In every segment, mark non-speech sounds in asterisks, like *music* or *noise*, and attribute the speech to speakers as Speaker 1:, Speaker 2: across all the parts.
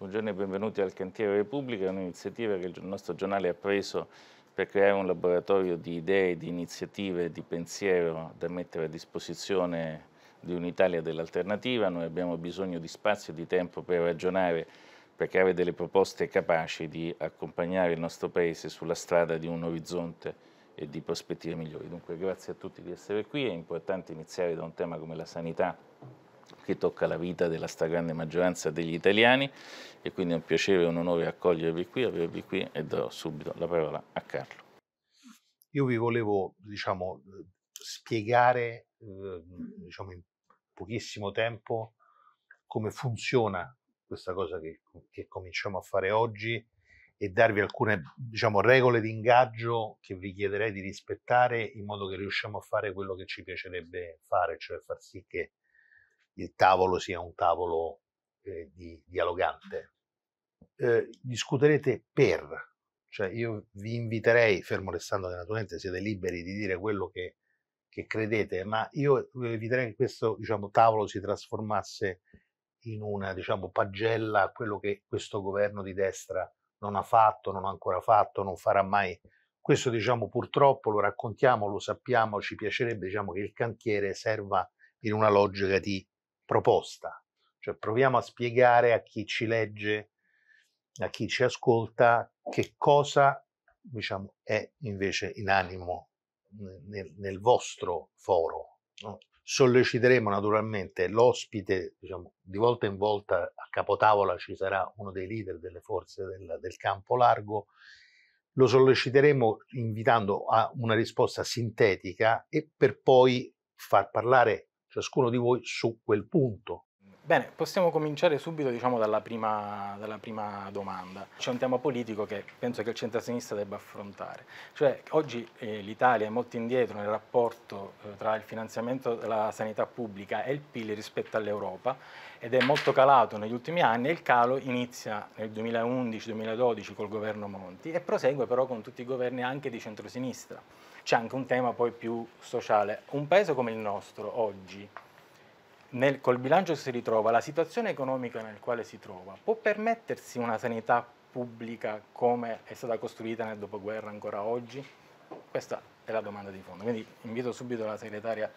Speaker 1: Buongiorno e benvenuti al Cantiere Repubblica, un'iniziativa che il nostro giornale ha preso per creare un laboratorio di idee, di iniziative, di pensiero da mettere a disposizione di un'Italia dell'alternativa. Noi abbiamo bisogno di spazio e di tempo per ragionare, per creare delle proposte capaci di accompagnare il nostro Paese sulla strada di un orizzonte e di prospettive migliori. Dunque grazie a tutti di essere qui, è importante iniziare da un tema come la sanità che tocca la vita della stragrande maggioranza degli italiani e quindi è un piacere e un onore accogliervi qui, avervi qui e do subito la parola a Carlo.
Speaker 2: Io vi volevo, diciamo, eh, spiegare, eh, diciamo, in pochissimo tempo come funziona questa cosa che, che cominciamo a fare oggi e darvi alcune diciamo, regole di ingaggio che vi chiederei di rispettare in modo che riusciamo a fare quello che ci piacerebbe fare, cioè far sì che il tavolo sia un tavolo eh, di, dialogante. Eh, discuterete per, cioè io vi inviterei, fermo restando che naturalmente siete liberi di dire quello che, che credete, ma io ehm, eviterei che questo diciamo, tavolo si trasformasse in una diciamo, pagella a quello che questo governo di destra non ha fatto, non ha ancora fatto, non farà mai. Questo diciamo purtroppo lo raccontiamo, lo sappiamo, ci piacerebbe diciamo, che il cantiere serva in una logica di proposta, cioè proviamo a spiegare a chi ci legge, a chi ci ascolta, che cosa diciamo, è invece in animo nel, nel vostro foro. No? Solleciteremo naturalmente l'ospite, diciamo, di volta in volta a capotavola ci sarà uno dei leader delle forze del, del campo largo, lo solleciteremo invitando a una risposta sintetica e per poi far parlare ciascuno di voi su quel punto.
Speaker 3: Bene, possiamo cominciare subito diciamo, dalla, prima, dalla, prima, domanda. C'è un tema politico che penso che il centro-sinistra debba affrontare. Cioè, oggi eh, l'Italia è molto indietro nel rapporto eh, tra il finanziamento della sanità pubblica e il PIL rispetto all'Europa ed è molto calato negli ultimi anni e il calo inizia nel 2011-2012 col governo Monti e prosegue però con tutti i governi anche di centrosinistra c'è anche un tema poi più sociale. Un paese come il nostro oggi, nel, col bilancio che si ritrova, la situazione economica nel quale si trova, può permettersi una sanità pubblica come è stata costruita nel dopoguerra ancora oggi? Questa è la domanda di fondo. Quindi invito subito la segretaria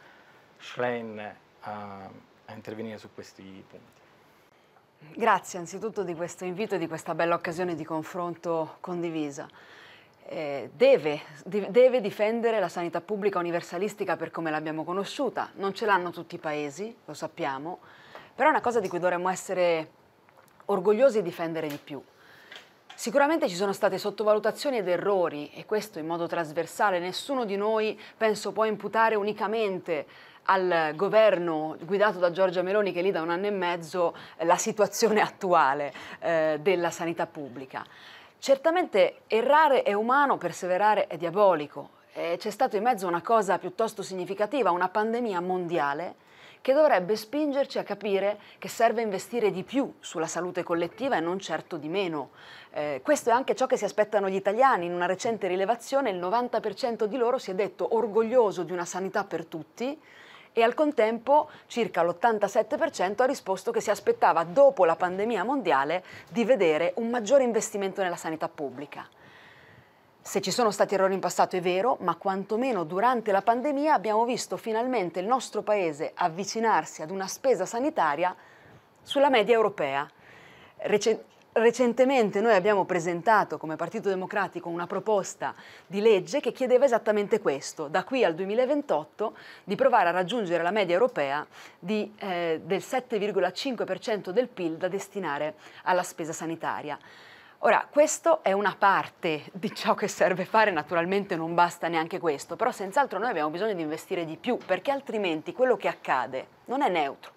Speaker 3: Schlein a, a intervenire su questi punti.
Speaker 4: Grazie anzitutto di questo invito e di questa bella occasione di confronto condivisa eh, deve, deve, difendere la sanità pubblica universalistica per come l'abbiamo conosciuta. Non ce l'hanno tutti i paesi, lo sappiamo, però è una cosa di cui dovremmo essere orgogliosi e difendere di più. Sicuramente ci sono state sottovalutazioni ed errori e questo in modo trasversale. Nessuno di noi penso può imputare unicamente al governo guidato da Giorgia Meloni che è lì da un anno e mezzo la situazione *laughs* attuale eh, della sanità pubblica. Certamente errare è umano, perseverare è diabolico. Eh, c'è stato in mezzo una cosa piuttosto significativa, una pandemia mondiale che dovrebbe spingerci a capire che serve investire di più sulla salute collettiva e non certo di meno. Eh, questo è anche ciò che si aspettano gli italiani. In una recente rilevazione il 90% di loro si è detto orgoglioso di una sanità per tutti, e al contempo circa l'87% ha risposto che si aspettava dopo la pandemia mondiale di vedere un maggiore investimento nella sanità pubblica. Se ci sono stati errori in passato è vero, ma quantomeno durante la pandemia abbiamo visto finalmente il nostro Paese avvicinarsi ad una spesa sanitaria sulla media europea. Recent Recentemente noi abbiamo presentato come Partito Democratico una proposta di legge che chiedeva esattamente questo, da qui al 2028 di provare a raggiungere la media europea di, eh, del 7,5% del PIL da destinare alla spesa sanitaria. Ora, questo è una parte di ciò che serve fare, naturalmente non basta neanche questo, però senz'altro noi abbiamo bisogno di investire di più, perché altrimenti quello che accade non è neutro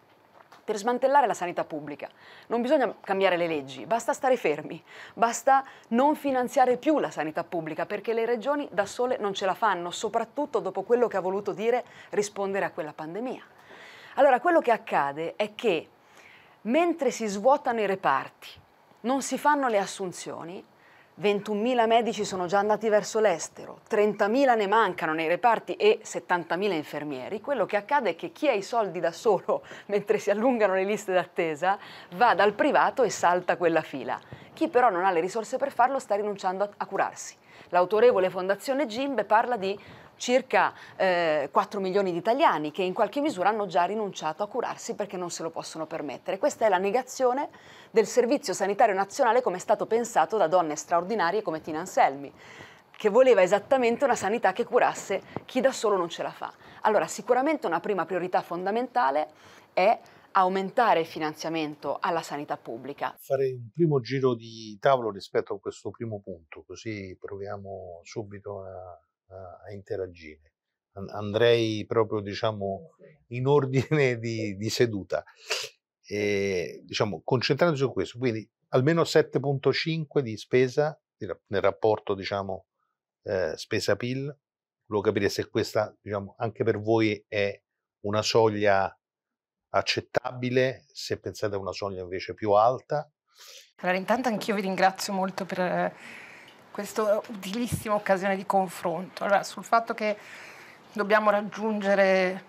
Speaker 4: per smantellare la sanità pubblica. Non bisogna cambiare le leggi, basta stare fermi, basta non finanziare più la sanità pubblica perché le regioni da sole non ce la fanno, soprattutto dopo quello che ha voluto dire rispondere a quella pandemia. Allora quello che accade è che mentre si svuotano i reparti, non si fanno le assunzioni, 21.000 medici sono già andati verso l'estero, 30.000 ne mancano nei reparti e 70.000 infermieri, quello che accade è che chi ha i soldi da solo *laughs* mentre si allungano le liste d'attesa va dal privato e salta quella fila. Chi però non ha le risorse per farlo sta rinunciando a curarsi. L'autorevole Fondazione Gimbe parla di circa eh, 4 milioni di italiani che in qualche misura hanno già rinunciato a curarsi perché non se lo possono permettere. Questa è la negazione del Servizio Sanitario Nazionale come è stato pensato da donne straordinarie come Tina Anselmi che voleva esattamente una sanità che curasse chi da solo non ce la fa. Allora sicuramente una prima priorità fondamentale è aumentare il finanziamento alla sanità pubblica. Farei
Speaker 2: un primo giro di tavolo rispetto a questo primo punto, così proviamo subito a a interagire. Andrei proprio diciamo, in ordine *laughs* di, di seduta, e, diciamo, concentrandosi su questo, quindi almeno 7.5 di spesa nel rapporto diciamo, eh, spesa-PIL, volevo capire se questa diciamo, anche per voi è una soglia accettabile, se pensate a una soglia invece più alta.
Speaker 5: Allora, intanto anch'io vi ringrazio molto per questa utilissima occasione di confronto. Allora, sul fatto che dobbiamo raggiungere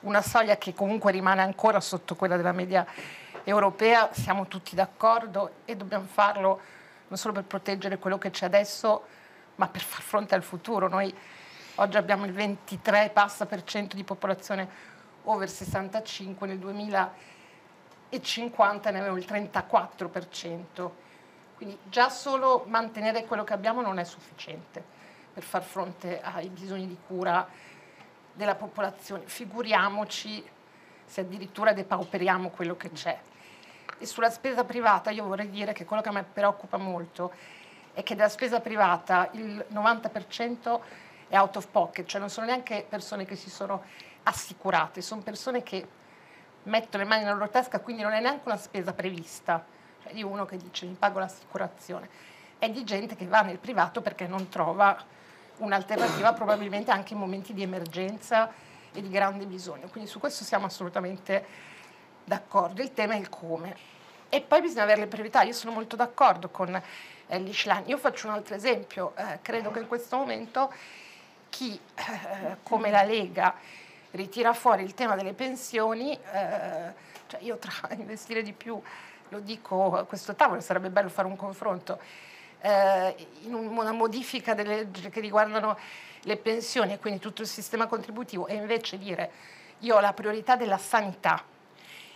Speaker 5: una soglia che comunque rimane ancora sotto quella della media europea, siamo tutti d'accordo e dobbiamo farlo non solo per proteggere quello che c'è adesso, ma per far fronte al futuro. Noi oggi abbiamo il 23 passa per cento di popolazione over 65, nel 2050 ne avevo il 34 per cento quindi già solo mantenere quello che abbiamo non è sufficiente per far fronte ai bisogni di cura della popolazione. Figuriamoci se addirittura depauperiamo quello che c'è. E sulla spesa privata io vorrei dire che quello che a me preoccupa molto è che della spesa privata il 90% è out of pocket, cioè non sono neanche persone che si sono assicurate, sono persone che mettono le mani nella loro tasca, quindi non è neanche una spesa prevista di uno che dice mi pago l'assicurazione, è di gente che va nel privato perché non trova un'alternativa probabilmente anche in momenti di emergenza e di grande bisogno. Quindi su questo siamo assolutamente d'accordo, il tema è il come. E poi bisogna avere le priorità, io sono molto d'accordo con eh, l'Ishlan. Io faccio un altro esempio, eh, credo che in questo momento chi
Speaker 6: eh, come la
Speaker 5: Lega ritira fuori il tema delle pensioni, eh, cioè io tra *laughs* investire di più lo dico a questo tavolo, sarebbe bello fare un confronto, eh, in una modifica delle leggi che riguardano le pensioni e quindi tutto il sistema contributivo e invece dire io ho la priorità della sanità,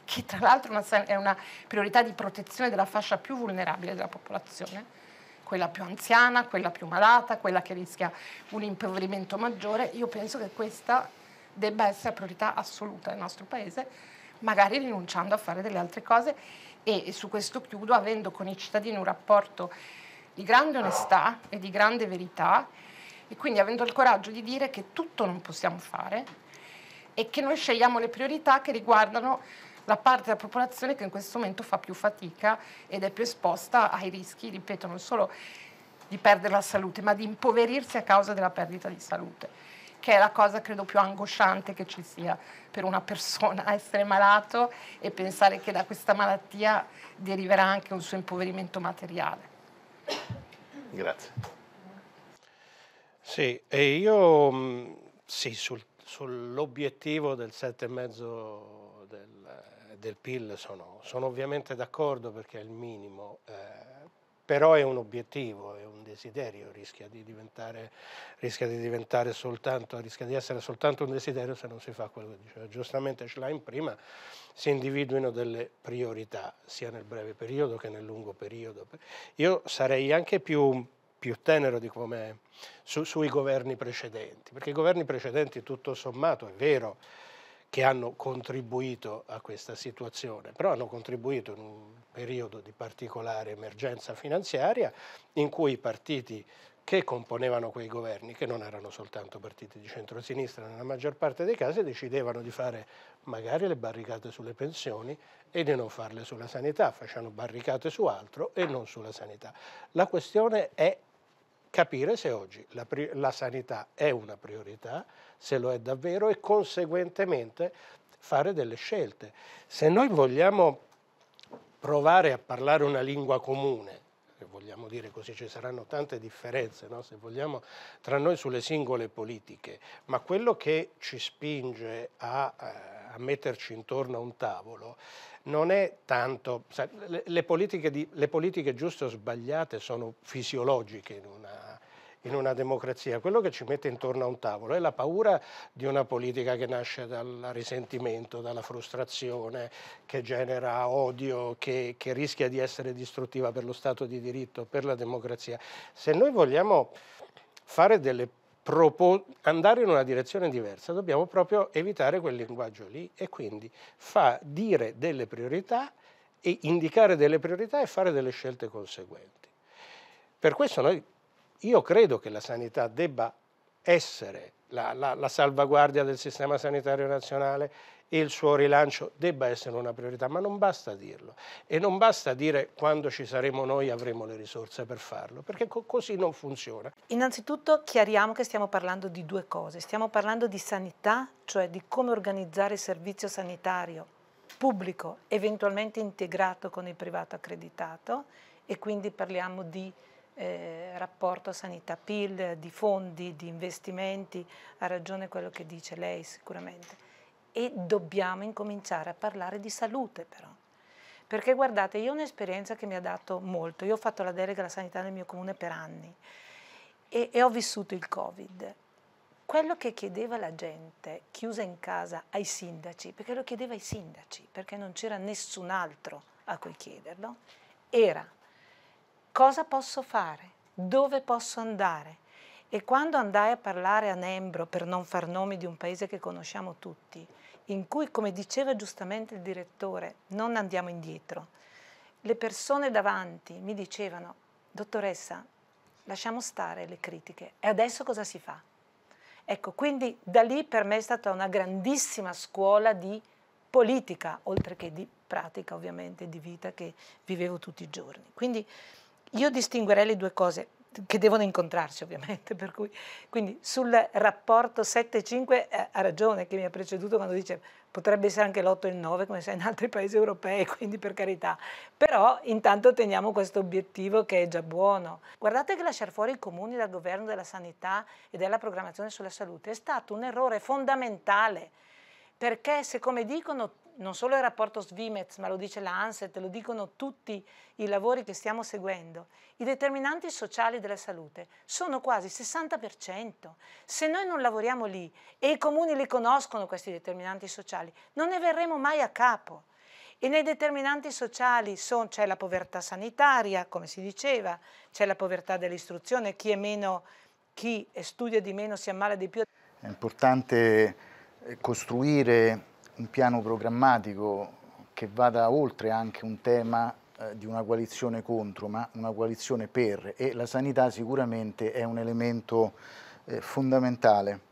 Speaker 5: che tra l'altro è una priorità di protezione della fascia più vulnerabile della popolazione, quella più anziana, quella più malata, quella che rischia un impoverimento maggiore, io penso che questa debba essere la priorità assoluta del nostro Paese, magari rinunciando a fare delle altre cose e, su questo chiudo avendo con i cittadini un rapporto di grande onestà e di grande verità e quindi avendo il coraggio di dire che tutto non possiamo fare e che noi scegliamo le priorità che riguardano la parte della popolazione che in questo momento fa più fatica ed è più esposta ai rischi, ripeto, non solo di perdere la salute, ma di impoverirsi a causa della perdita di salute che è la cosa credo più angosciante che ci sia per una persona, *laughs* essere malato e pensare che da questa malattia deriverà anche un suo impoverimento materiale.
Speaker 2: Grazie.
Speaker 7: Sì, e io mm, sì, sul, sull'obiettivo del 7,5 del, del PIL sono, sono ovviamente d'accordo perché è il minimo. Eh, però è un obiettivo, è un desiderio, rischia di, diventare, rischia di diventare, soltanto, rischia di essere soltanto un desiderio se non si fa quello che diceva. Giustamente Schlein prima si individuino delle priorità, sia nel breve periodo che nel lungo periodo. Io sarei anche più, più tenero di come su, sui governi precedenti, perché i governi precedenti tutto sommato è vero, che hanno contribuito a questa situazione, però hanno contribuito in un periodo di particolare emergenza finanziaria in cui i partiti che componevano quei governi, che non erano soltanto partiti di centrosinistra nella maggior parte dei casi, decidevano di fare magari le barricate sulle pensioni e di non farle sulla sanità, facevano barricate su altro e non sulla sanità. La questione è capire se oggi la, la sanità è una priorità, se lo è davvero e conseguentemente fare delle scelte. Se noi vogliamo provare a parlare una lingua comune, vogliamo dire così, ci saranno tante differenze, no? se vogliamo, tra noi sulle singole politiche, ma quello che ci spinge a, eh, a metterci intorno a un tavolo non è tanto, le, politiche di, le politiche giuste o sbagliate sono fisiologiche in una in una democrazia, quello che ci mette intorno a un tavolo è la paura di una politica che nasce dal risentimento, dalla frustrazione, che genera odio, che, che rischia di essere distruttiva per lo Stato di diritto, per la democrazia. Se noi vogliamo fare delle andare in una direzione diversa, dobbiamo proprio evitare quel linguaggio lì e quindi fa dire delle priorità e indicare delle priorità e fare delle scelte conseguenti. Per questo noi io credo che la sanità debba essere la, la, la, salvaguardia del sistema sanitario nazionale e il suo rilancio debba essere una priorità, ma non basta dirlo e non basta dire quando ci saremo noi avremo le risorse per farlo,
Speaker 8: perché co così non funziona. Innanzitutto chiariamo che stiamo parlando di due cose, stiamo parlando di sanità, cioè di come organizzare il servizio sanitario pubblico eventualmente integrato con il privato accreditato e quindi parliamo di eh, rapporto sanità-PIL, di fondi, di investimenti, ha ragione quello che dice lei sicuramente. E dobbiamo incominciare a parlare di salute però. Perché guardate, io ho un'esperienza che mi ha dato molto. Io ho fatto la delega alla sanità nel mio comune per anni e, e ho vissuto il Covid quello che chiedeva la gente chiusa in casa ai sindaci, perché lo chiedeva ai sindaci, perché non c'era nessun altro a cui chiederlo, era cosa posso fare, dove posso andare. E quando andai a parlare a Nembro, per non far nomi di un paese che conosciamo tutti, in cui, come diceva giustamente il direttore, non andiamo indietro, le persone davanti mi dicevano, dottoressa, lasciamo stare le critiche, e adesso cosa si fa? Ecco, quindi da lì per me è stata una grandissima scuola di politica, oltre che di pratica ovviamente, di vita che vivevo tutti i giorni. Quindi io distinguerei le due cose che devono incontrarsi ovviamente, per cui quindi sul rapporto 7-5 eh, ha ragione che mi ha preceduto quando dice potrebbe essere anche l'8 e il 9 come sai in altri paesi europei, *laughs* quindi per carità, però intanto teniamo questo obiettivo che è già buono. Guardate che lasciare fuori i comuni dal governo della sanità e della programmazione sulla salute è stato un errore fondamentale perché se come dicono non solo il rapporto Svimez, ma lo dice l'ANSET, lo dicono tutti i lavori che stiamo seguendo, i determinanti sociali della salute sono quasi 60%. Se noi non lavoriamo lì e i comuni li conoscono questi determinanti sociali, non ne verremo mai a capo. E nei determinanti sociali c'è la povertà sanitaria, come si diceva, c'è la povertà dell'istruzione, chi, meno, chi studia di meno si ammala di più.
Speaker 9: È importante eh, costruire un piano programmatico che vada oltre anche un tema eh, di una coalizione contro, ma una coalizione per e la sanità sicuramente è un elemento eh, fondamentale.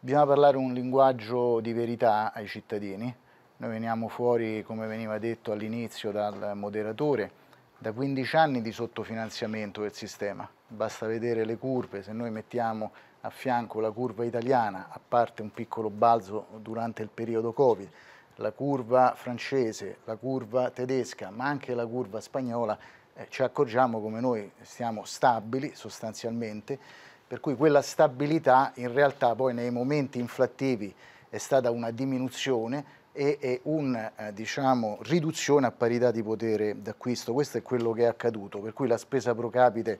Speaker 9: Bisogna parlare un linguaggio di verità ai cittadini, noi veniamo fuori, come veniva detto all'inizio dal moderatore, da 15 anni di sottofinanziamento del sistema, basta vedere le curve, se noi mettiamo a fianco la curva italiana, a parte un piccolo balzo durante il periodo Covid, la curva francese, la curva tedesca, ma anche la curva spagnola, eh, ci accorgiamo come noi stiamo stabili sostanzialmente, per cui quella stabilità in realtà poi nei momenti inflattivi è stata una diminuzione e, e una eh, diciamo, riduzione a parità di potere d'acquisto. Questo è quello che è accaduto, per cui la spesa pro capite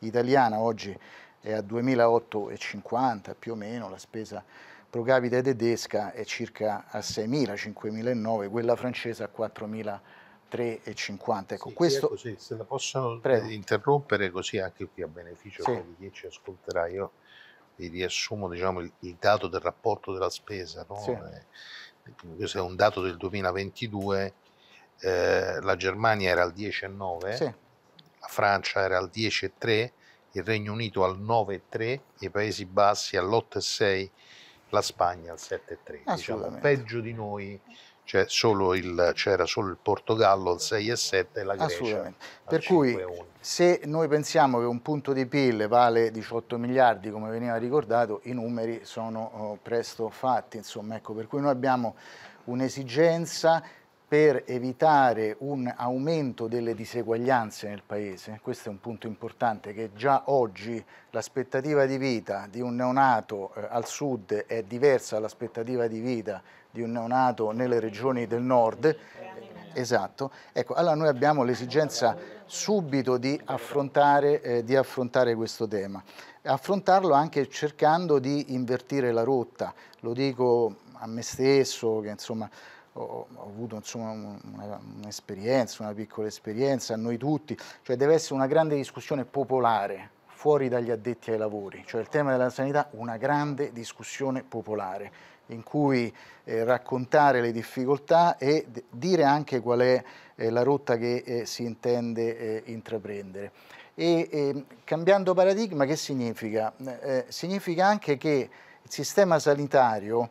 Speaker 9: italiana oggi è a 2.850 più o meno, la spesa pro capite tedesca è circa a 6.000, 5.009, quella francese a 4.350. Ecco, sì, questo... Così, ecco, se la posso Prego.
Speaker 2: interrompere così anche qui a beneficio sì. di chi ci ascolterà, io vi riassumo diciamo, il, il, dato del rapporto della spesa, no? sì. Eh, questo è un dato del 2022, eh, la Germania era al 10,9, la Francia era al 10,3, il Regno Unito al 9,3, i Paesi Bassi all'8,6, la Spagna al 7,3. Diciamo, peggio di noi c'era solo, solo il Portogallo al 6,7 e la Grecia al
Speaker 9: Per cui se noi pensiamo che un punto di PIL vale 18 miliardi, come veniva ricordato, i numeri sono oh, presto fatti. Insomma, ecco, per cui noi abbiamo un'esigenza per evitare un aumento delle diseguaglianze nel Paese, questo è un punto importante, che già oggi l'aspettativa di vita di un neonato eh, al sud è diversa dall'aspettativa di vita di un neonato nelle regioni del nord, Esatto, ecco, allora noi abbiamo l'esigenza subito di affrontare, eh, di affrontare, questo tema, affrontarlo anche cercando di invertire la rotta, lo dico a me stesso che insomma ho, ho avuto insomma, una, un'esperienza, una piccola esperienza, a noi tutti, cioè deve essere una grande discussione popolare fuori dagli addetti ai lavori, cioè il tema della sanità una grande discussione popolare in cui eh, raccontare le difficoltà e d- dire anche qual è eh, la rotta che eh, si intende eh, intraprendere. E ehm, cambiando paradigma che significa? Eh, eh, significa anche che il sistema sanitario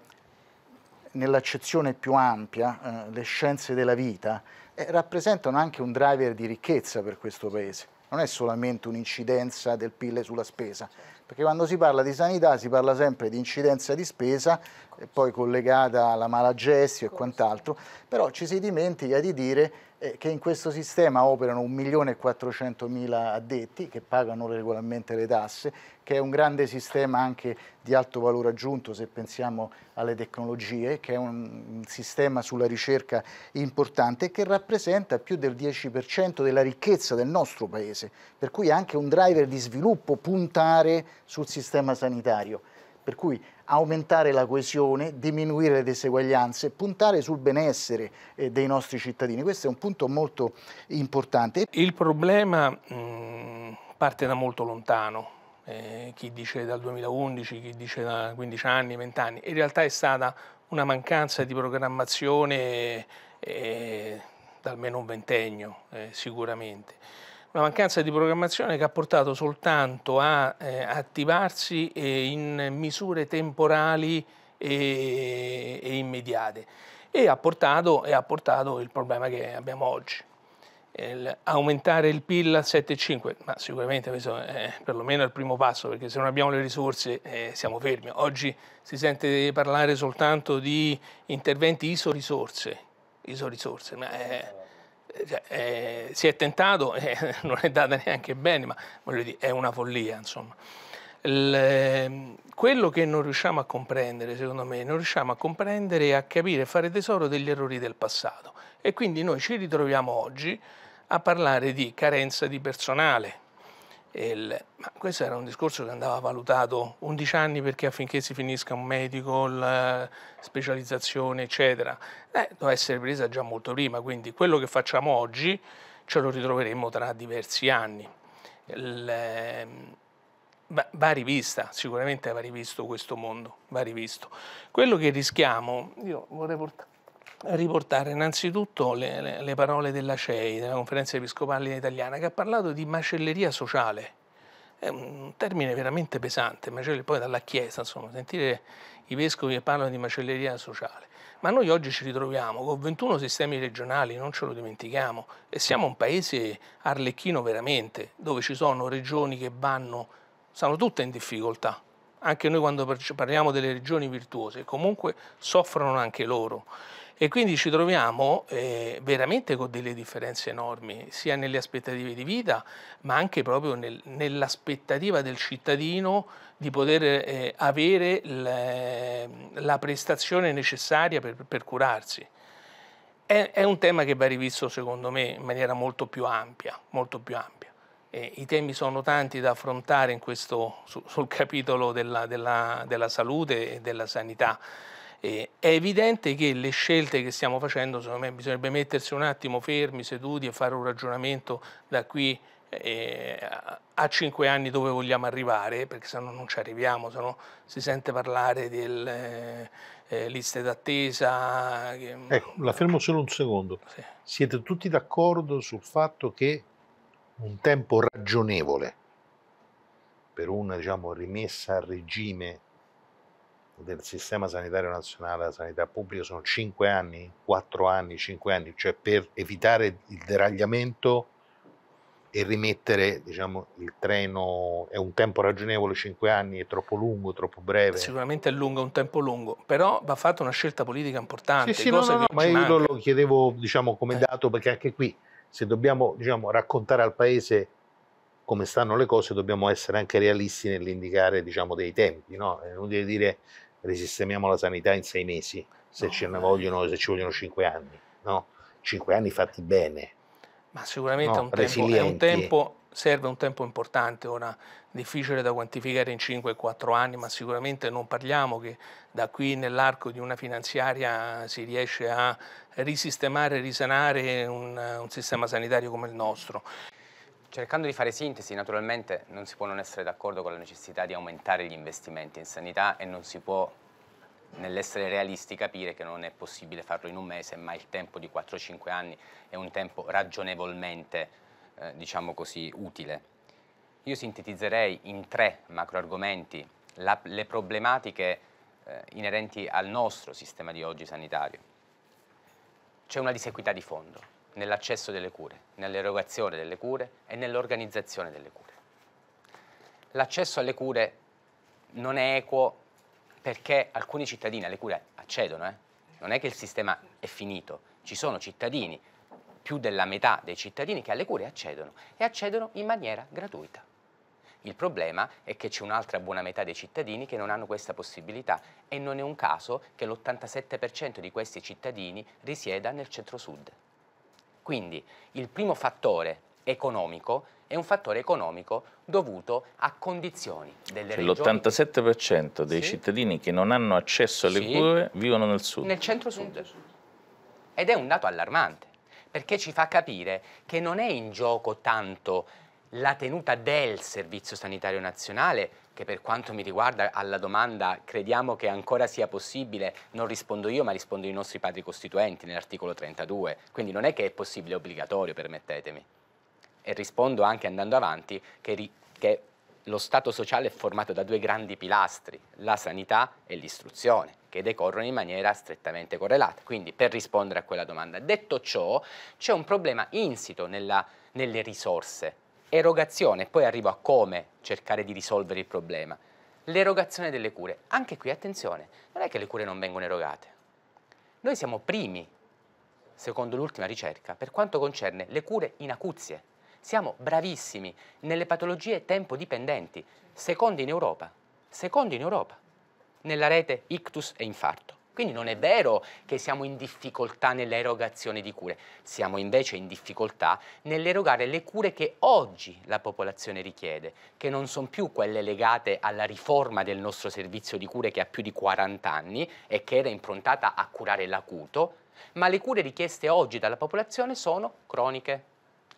Speaker 9: nell'accezione più ampia, eh, le scienze della vita, eh, rappresentano anche un driver di ricchezza per questo Paese. Non è solamente un'incidenza del PIL sulla spesa, perché quando si parla di sanità si parla sempre di incidenza di spesa, e eh, poi collegata alla malagestio e quant'altro, però ci si dimentica di dire eh, che in questo sistema operano 1.400.000 addetti che pagano regolarmente le tasse, che è un grande sistema anche di alto valore aggiunto se pensiamo alle tecnologie, che è un sistema sulla ricerca importante e che rappresenta più del 10% della ricchezza del nostro Paese, per cui è anche un driver di sviluppo puntare sul sistema sanitario per cui aumentare la coesione, diminuire le diseguaglianze, puntare sul benessere eh, dei nostri cittadini. Questo è un punto molto importante. Il problema mh,
Speaker 10: mm,
Speaker 9: parte da molto
Speaker 10: lontano. Eh, chi dice dal
Speaker 9: 2011,
Speaker 10: chi dice da 15 anni, 20 anni, in realtà è stata una mancanza di programmazione eh, da almeno un ventennio eh, sicuramente una mancanza di programmazione che ha portato soltanto a eh, attivarsi eh, in misure temporali e, eh, e immediate e ha, portato, e ha, portato, il problema che abbiamo oggi. Il, aumentare il PIL al 7,5, ma sicuramente questo è perlomeno il primo passo perché se non abbiamo le risorse eh, siamo fermi. Oggi si sente parlare soltanto di interventi ISO risorse, ISO risorse ma è, eh, cioè, eh, si è tentato e *laughs* eh, non è data neanche bene, ma voglio dire, è una follia, insomma. Il, ehm, quello che non riusciamo a comprendere, secondo me, non riusciamo a comprendere e a capire, fare tesoro degli errori del passato. E quindi noi ci ritroviamo oggi a parlare di carenza di personale, il, ma questo era un discorso che andava valutato 11 anni perché affinché si finisca un medical, specializzazione, eccetera, eh, doveva essere presa già molto prima, quindi quello che facciamo oggi ce lo ritroveremo tra diversi anni. Il, ehm, va rivista, sicuramente va rivisto questo mondo, va rivisto. Quello che rischiamo, io vorrei portare riportare innanzitutto le, le, le parole della CEI, della Conferenza Episcopale Italiana, che ha parlato di macelleria sociale. È un termine veramente pesante, macelleria poi dalla Chiesa, insomma, sentire i vescovi che parlano di macelleria sociale. Ma noi oggi ci ritroviamo con 21 sistemi regionali, non ce lo dimentichiamo, e siamo un paese arlecchino veramente, dove ci sono regioni che vanno, sono tutte in difficoltà, anche noi quando parliamo delle regioni virtuose, comunque soffrono anche loro. E quindi ci troviamo eh, veramente con delle differenze enormi, sia nelle aspettative di vita, ma anche proprio nel, nell'aspettativa del cittadino di poter eh, avere le, ehm, la prestazione necessaria per, per curarsi. È, è, un tema che va rivisto, secondo me, in maniera molto più ampia. Molto più ampia. I temi sono tanti da affrontare questo, su, sul capitolo della, della, della salute e della sanità è evidente che le scelte che stiamo facendo, secondo me, bisognerebbe mettersi un attimo fermi, seduti e fare un ragionamento da qui eh, a cinque anni dove vogliamo arrivare, perché se no non ci arriviamo, se no si sente parlare delle eh, eh, liste d'attesa. Che... Ecco,
Speaker 2: la fermo solo un secondo. Sì. Siete tutti d'accordo sul fatto che un tempo ragionevole per una diciamo, rimessa a regime del sistema sanitario nazionale, la sanità pubblica, sono 5 anni, 4 anni, 5 anni, cioè per evitare il deragliamento e rimettere diciamo, il treno, è un tempo ragionevole, 5 anni è troppo lungo, troppo
Speaker 10: breve. Sicuramente è lungo, è un tempo lungo, però va fatta una scelta politica importante. Sì, sì, no, no, no, ma io manca. lo
Speaker 2: chiedevo diciamo, come eh. dato perché anche qui se dobbiamo diciamo, raccontare al Paese come stanno le cose dobbiamo essere anche realisti nell'indicare diciamo, dei tempi, no? è inutile dire risistemiamo la sanità in sei mesi, se, no. ce ne eh. vogliono, se ci vogliono cinque anni, no? Cinque anni fatti bene.
Speaker 10: Ma sicuramente no? un tempo, un tempo, serve un tempo importante, ora difficile da quantificare in 5-4 anni, ma sicuramente non parliamo che da qui nell'arco di una finanziaria si riesce a risistemare, risanare un, un sistema sanitario come il nostro.
Speaker 11: Cercando di fare sintesi, naturalmente non si può non essere d'accordo con la necessità di aumentare gli investimenti in sanità e non si può, nell'essere realisti, capire che non è possibile farlo in un mese, ma il tempo di 4-5 anni è un tempo ragionevolmente, eh, diciamo così, utile. Io sintetizzerei in tre macro argomenti la, le problematiche eh, inerenti al nostro sistema di oggi sanitario. C'è una disequità di fondo nell'accesso delle cure, nell'erogazione delle cure e nell'organizzazione delle cure. L'accesso alle cure non è equo perché alcuni cittadini alle cure accedono, eh? non è che il sistema è finito, ci sono cittadini, più della metà dei cittadini che alle cure accedono e accedono in maniera gratuita. Il problema è che c'è un'altra buona metà dei cittadini che non hanno questa possibilità e non è un caso che l'87% di questi cittadini risieda nel centro-sud. Quindi il primo fattore economico è un fattore economico dovuto a condizioni delle cioè, regioni.
Speaker 1: L'87% dei sì. cittadini che non hanno accesso alle sì. cure vivono nel sud.
Speaker 11: Nel centro-sud. Ed è un dato allarmante, perché ci fa capire che non è in gioco tanto la tenuta del Servizio Sanitario Nazionale che per quanto mi riguarda alla domanda crediamo che ancora sia possibile, non rispondo io ma rispondo i nostri padri costituenti nell'articolo 32, quindi non è che è possibile, è obbligatorio, permettetemi. E rispondo anche andando avanti che, che lo Stato sociale è formato da due grandi pilastri, la sanità e l'istruzione, che decorrono in maniera strettamente correlata. Quindi per rispondere a quella domanda, detto ciò, c'è un problema insito nella, nelle risorse erogazione, poi arrivo a come cercare di risolvere il problema. L'erogazione delle cure. Anche qui, attenzione, non è che le cure non vengono erogate. Noi siamo primi, secondo l'ultima ricerca, per quanto concerne le cure in acuzie. Siamo bravissimi nelle patologie tempo-dipendenti, secondi in Europa, secondi in Europa, nella rete ictus e infarto. Quindi non è vero che siamo in difficoltà nell'erogazione di cure, siamo invece in difficoltà nell'erogare le cure che oggi la popolazione richiede, che non sono più quelle legate alla riforma del nostro servizio di cure che ha più di 40 anni e che era improntata a curare l'acuto, ma le cure richieste oggi dalla popolazione sono croniche.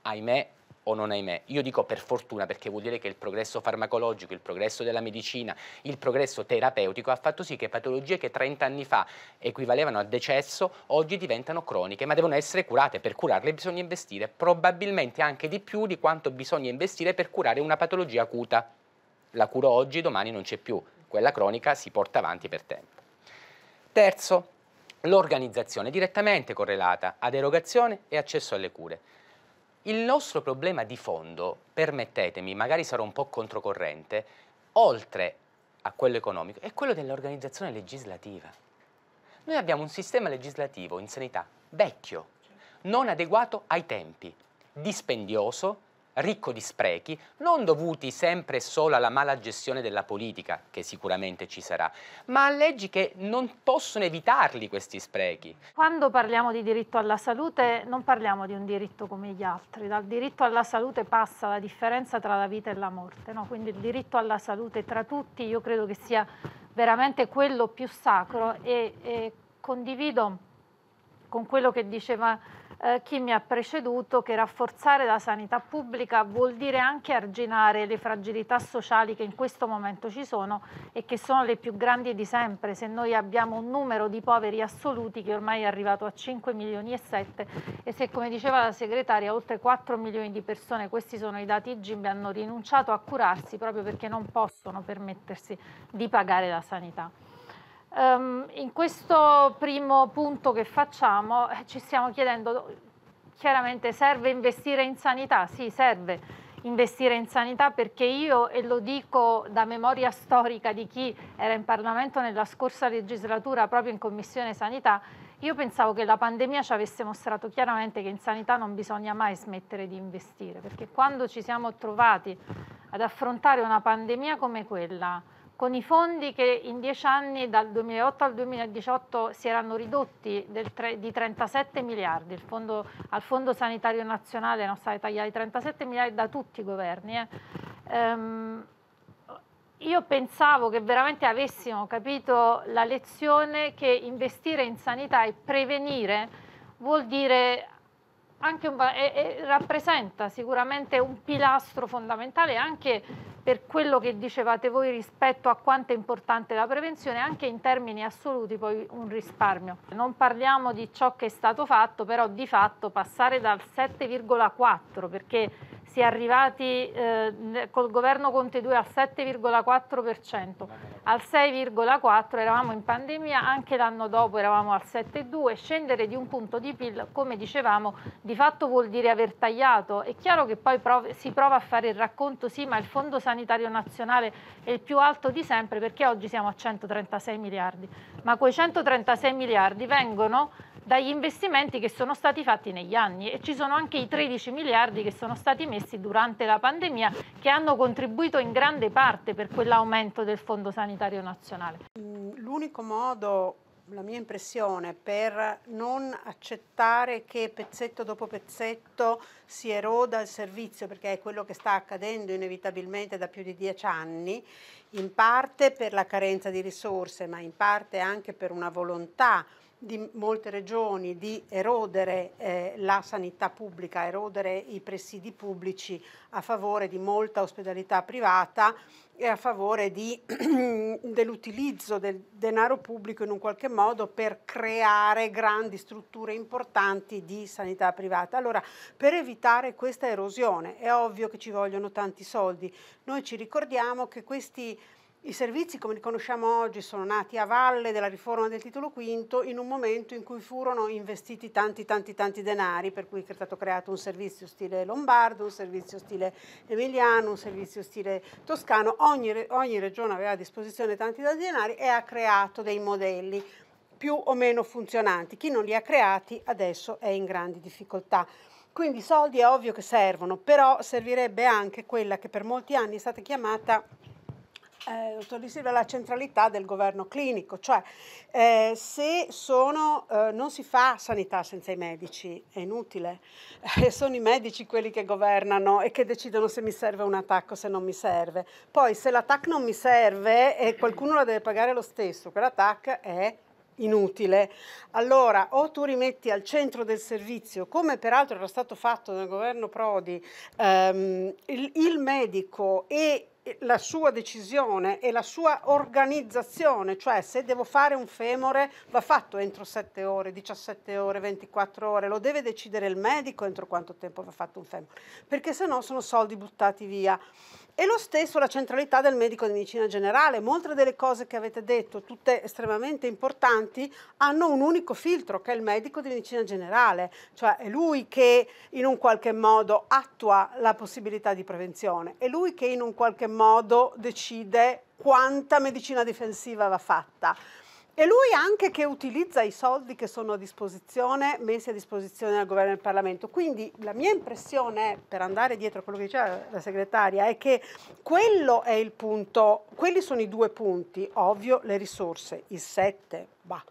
Speaker 11: Ahimè, o non ahimè. Io dico per fortuna perché vuol dire che il progresso farmacologico, il progresso della medicina, il progresso terapeutico ha fatto sì che patologie che 30 anni fa equivalevano a decesso oggi diventano croniche, ma devono essere curate. Per curarle bisogna investire probabilmente anche di più di quanto bisogna investire per curare una patologia acuta. La curo oggi, domani non c'è più. Quella cronica si porta avanti per tempo. Terzo, l'organizzazione direttamente correlata ad erogazione e accesso alle cure. Il nostro problema di fondo, permettetemi, magari sarò un po' controcorrente, oltre a quello economico, è quello dell'organizzazione legislativa. Noi abbiamo un sistema legislativo in sanità vecchio, non adeguato ai tempi, dispendioso, ricco di sprechi, non dovuti sempre solo alla mala gestione della politica, che sicuramente ci sarà, ma a leggi che non possono evitarli questi sprechi.
Speaker 12: Quando parliamo di diritto alla salute non parliamo di un diritto come gli altri, dal diritto alla salute passa la differenza tra la vita e la morte, no? quindi il diritto alla salute tra tutti io credo che sia veramente quello più sacro e, e condivido con quello che diceva eh, chi mi ha preceduto che rafforzare la sanità pubblica vuol dire anche arginare le fragilità sociali che in questo momento ci sono e che sono le più grandi di sempre. Se noi abbiamo un numero di poveri assoluti che ormai è arrivato a 5 milioni e 7 e se come diceva la segretaria oltre 4 milioni di persone, questi sono i dati IGIMB, hanno rinunciato a curarsi proprio perché non possono permettersi di pagare la sanità. Um, in questo primo punto che facciamo eh, ci stiamo chiedendo, chiaramente serve investire in sanità? Sì, serve investire in sanità perché io, e lo dico da memoria storica di chi era in Parlamento nella scorsa legislatura proprio in Commissione Sanità, io pensavo che la pandemia ci avesse mostrato chiaramente che in sanità non bisogna mai smettere di investire, perché quando ci siamo trovati ad affrontare una pandemia come quella, con i fondi che in dieci anni dal 2008 al 2018 si erano ridotti tre, di 37 miliardi, fondo, al Fondo Sanitario Nazionale erano stati tagliati 37 miliardi da tutti i governi. Eh. Ehm, io pensavo che veramente avessimo capito la lezione che investire in sanità e prevenire vuol dire anche un, e, e rappresenta sicuramente un pilastro fondamentale anche per quello che dicevate voi rispetto a quanto è importante la prevenzione, anche in termini assoluti poi un risparmio. Non parliamo di ciò che è stato fatto, però di fatto passare dal 7,4 perché si è arrivati eh, col governo Conte 2 al 7,4%, al 6,4% eravamo in pandemia, anche l'anno dopo eravamo al 7,2%, scendere di un punto di PIL, come dicevamo, di fatto vuol dire aver tagliato. È chiaro che poi prov si prova a fare il racconto, sì, ma il Fondo Sanitario Nazionale è il più alto di sempre perché oggi siamo a 136 miliardi, ma quei 136 miliardi vengono dagli investimenti che sono stati fatti negli anni e ci sono anche i 13 miliardi che sono stati messi durante la pandemia che hanno contribuito in grande parte per quell'aumento del Fondo Sanitario Nazionale.
Speaker 6: L'unico modo la mia impressione per non accettare che pezzetto dopo pezzetto si eroda il servizio, perché è quello che sta accadendo inevitabilmente da più di dieci anni, in parte per la carenza di risorse, ma in parte anche per una volontà di molte regioni di erodere eh, la sanità pubblica, erodere i presidi pubblici a favore di molta ospedalità privata e a favore di, *clears throat* dell'utilizzo del denaro pubblico in un qualche modo per creare grandi strutture importanti di sanità privata. Allora, per evitare questa erosione è ovvio che ci vogliono tanti soldi. Noi ci ricordiamo che questi i servizi come li conosciamo oggi sono nati a valle della riforma del titolo V in un momento in cui furono investiti tanti tanti tanti denari per cui è stato creato un servizio stile lombardo, un servizio stile emiliano, un servizio stile toscano, ogni, ogni regione aveva a disposizione tanti denari e ha creato dei modelli più o meno funzionanti, chi non li ha creati adesso è in grandi difficoltà. Quindi i soldi è ovvio che servono, però servirebbe anche quella che per molti anni è stata chiamata eh, dottor Di Silva, la centralità del governo clinico, cioè eh, se sono, eh, non si fa sanità senza i medici, è inutile, eh, sono i medici quelli che governano e che decidono se mi serve un attacco o se non mi serve. Poi se l'attacco non mi serve e qualcuno la deve pagare lo stesso, quell'attacco è inutile. Allora, o tu rimetti al centro del servizio, come peraltro era stato fatto nel governo Prodi, ehm, il, il medico e la sua decisione e la sua organizzazione, cioè se devo fare un femore va fatto entro 7 ore, 17 ore, 24 ore, lo deve decidere il medico entro quanto tempo va fatto un femore, perché se no sono soldi buttati via. E lo stesso la centralità del medico di medicina generale. Molte delle cose che avete detto, tutte estremamente importanti, hanno un unico filtro che è il medico di medicina generale, cioè è lui che in un qualche modo attua la possibilità di prevenzione, è lui che in un qualche modo decide quanta medicina difensiva va fatta. E lui anche che utilizza i soldi che sono a disposizione, messi a disposizione dal governo e dal Parlamento. Quindi la mia impressione, per andare dietro a quello che diceva la segretaria, è che quello è il punto, quelli sono i due punti, ovvio le risorse, il 7, bah.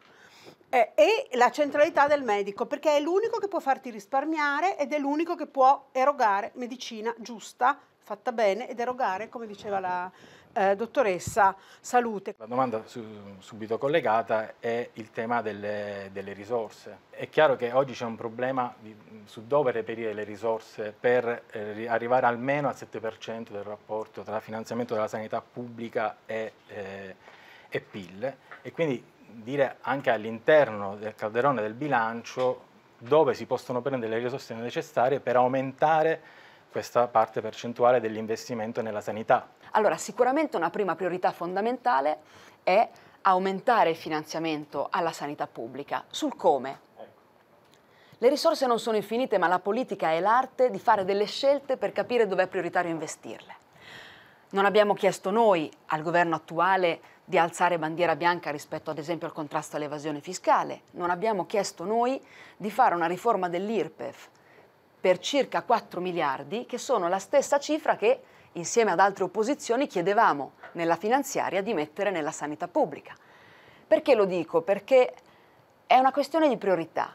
Speaker 6: Eh, e la centralità del medico, perché è l'unico che può farti risparmiare ed è l'unico che può erogare medicina giusta, fatta bene ed erogare, come diceva la, eh, dottoressa Salute. La domanda
Speaker 3: su, subito collegata è il tema delle, delle risorse. È chiaro che oggi c'è un problema di, su dove reperire le risorse per eh, arrivare almeno al 7% del rapporto tra finanziamento della sanità pubblica e, eh, e PIL e quindi dire anche all'interno del calderone del bilancio dove si possono prendere le risorse necessarie per aumentare questa parte percentuale dell'investimento nella sanità
Speaker 4: allora, sicuramente una prima priorità fondamentale è aumentare il finanziamento alla sanità pubblica. Sul come? Le risorse non sono infinite, ma la politica è l'arte di fare delle scelte per capire dove è prioritario investirle. Non abbiamo chiesto noi al governo attuale di alzare bandiera bianca rispetto ad esempio al contrasto all'evasione fiscale, non abbiamo chiesto noi di fare una riforma dell'IRPEF per circa 4 miliardi, che sono la stessa cifra che insieme ad altre opposizioni, chiedevamo nella finanziaria di mettere nella sanità pubblica. Perché lo dico? Perché è una questione di priorità.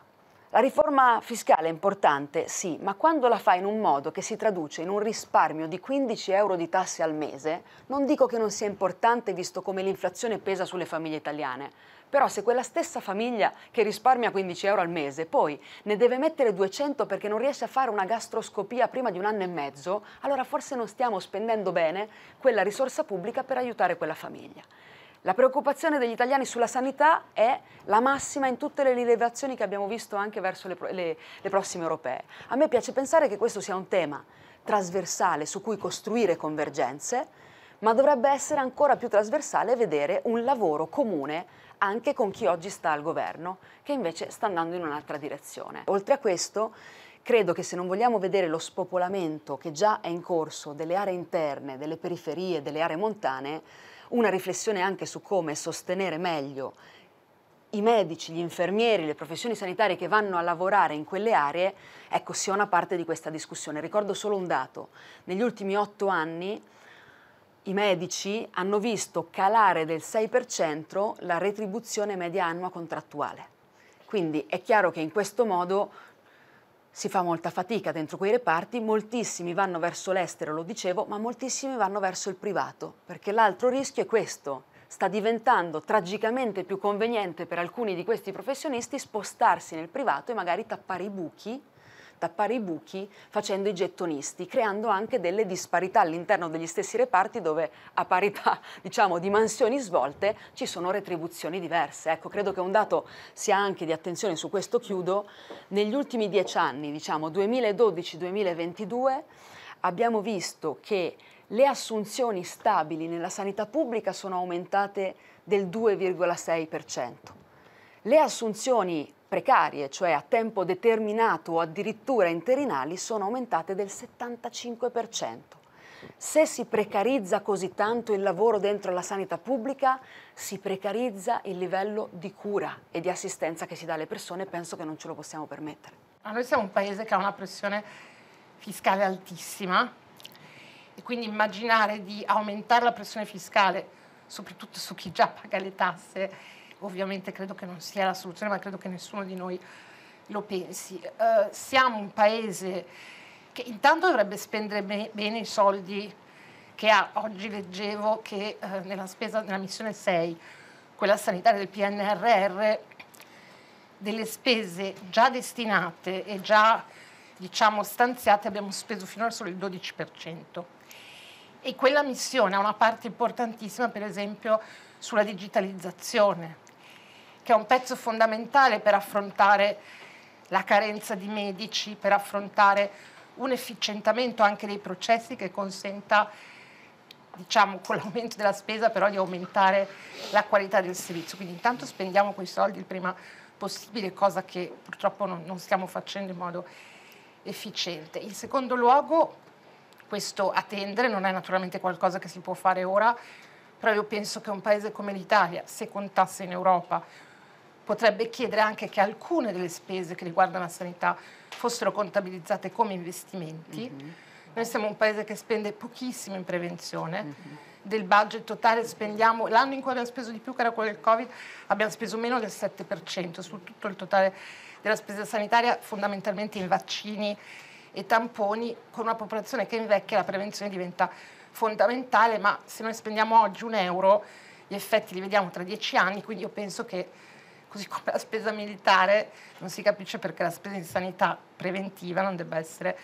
Speaker 4: La riforma fiscale è importante, sì, ma quando la fa in un modo che si traduce in un risparmio di 15 euro di tasse al mese, non dico che non sia importante visto come l'inflazione pesa sulle famiglie italiane, però se quella stessa famiglia che risparmia 15 euro al mese poi ne deve mettere 200 perché non riesce a fare una gastroscopia prima di un anno e mezzo, allora forse non stiamo spendendo bene quella risorsa pubblica per aiutare quella famiglia. La preoccupazione degli italiani sulla sanità è la massima in tutte le rilevazioni che abbiamo visto anche verso le, le, le, prossime europee. A me piace pensare che questo sia un tema trasversale su cui costruire convergenze, ma dovrebbe essere ancora più trasversale vedere un lavoro comune anche con chi oggi sta al governo, che invece sta andando in un'altra direzione. Oltre a questo, credo che se non vogliamo vedere lo spopolamento che già è in corso delle aree interne, delle periferie, delle aree montane, una riflessione anche su come sostenere meglio i medici, gli infermieri, le professioni sanitarie che vanno a lavorare in quelle aree, ecco, sia una parte di questa discussione. Ricordo solo un dato, negli ultimi otto anni i medici hanno visto calare del 6% la retribuzione media annua contrattuale. Quindi è chiaro che in questo modo si fa molta fatica dentro quei reparti, moltissimi vanno verso l'estero, lo dicevo, ma moltissimi vanno verso il privato, perché l'altro rischio è questo, sta diventando tragicamente più conveniente per alcuni di questi professionisti spostarsi nel privato e magari tappare i buchi tappare i buchi facendo i gettonisti, creando anche delle disparità all'interno degli stessi reparti dove a parità *laughs* diciamo, di mansioni svolte ci sono retribuzioni diverse. Ecco, credo che un dato sia anche di attenzione, su questo chiudo, negli ultimi dieci anni, diciamo 2012-2022, abbiamo visto che le assunzioni stabili nella sanità pubblica sono aumentate del 2,6%. Le assunzioni precarie, cioè a tempo determinato o addirittura interinali, sono aumentate del 75%. Se si precarizza così tanto il lavoro dentro la sanità pubblica, si precarizza il livello di cura e di assistenza che si dà alle persone e penso che non ce lo possiamo permettere.
Speaker 5: Ma noi siamo un paese che ha una pressione fiscale altissima e quindi immaginare di aumentare la pressione fiscale, soprattutto su chi già paga le tasse, ovviamente credo che non sia la soluzione, ma credo che nessuno di noi lo pensi. Uh, siamo un paese che intanto dovrebbe spendere be bene i soldi che ha. Oggi leggevo che uh, nella spesa, nella missione 6, quella sanitaria del PNRR, delle spese già destinate e già diciamo stanziate abbiamo speso finora solo il 12%. E quella missione ha una parte importantissima per esempio sulla digitalizzazione, che è un pezzo fondamentale per affrontare la carenza di medici, per affrontare un efficientamento anche dei processi che consenta diciamo con l'aumento della spesa però di aumentare la qualità del servizio. Quindi intanto spendiamo quei soldi il prima possibile, cosa che purtroppo non, non stiamo facendo in modo efficiente. In secondo luogo, questo attendere non è naturalmente qualcosa che si può fare ora, però io penso che un paese come l'Italia, se contasse in Europa potrebbe chiedere anche che alcune delle spese che riguardano la sanità fossero contabilizzate come investimenti. Mm -hmm. Noi siamo un paese che spende pochissimo in prevenzione. Mm -hmm. Del budget totale spendiamo, l'anno in cui abbiamo speso di più, che era quello del Covid, abbiamo speso meno del 7% su tutto il totale della spesa sanitaria, fondamentalmente in vaccini e tamponi, con una popolazione che invecchia la prevenzione diventa fondamentale, ma se noi spendiamo oggi un euro, gli effetti li vediamo tra dieci anni, quindi io penso che così come la spesa militare, non si capisce perché la spesa di sanità preventiva non debba essere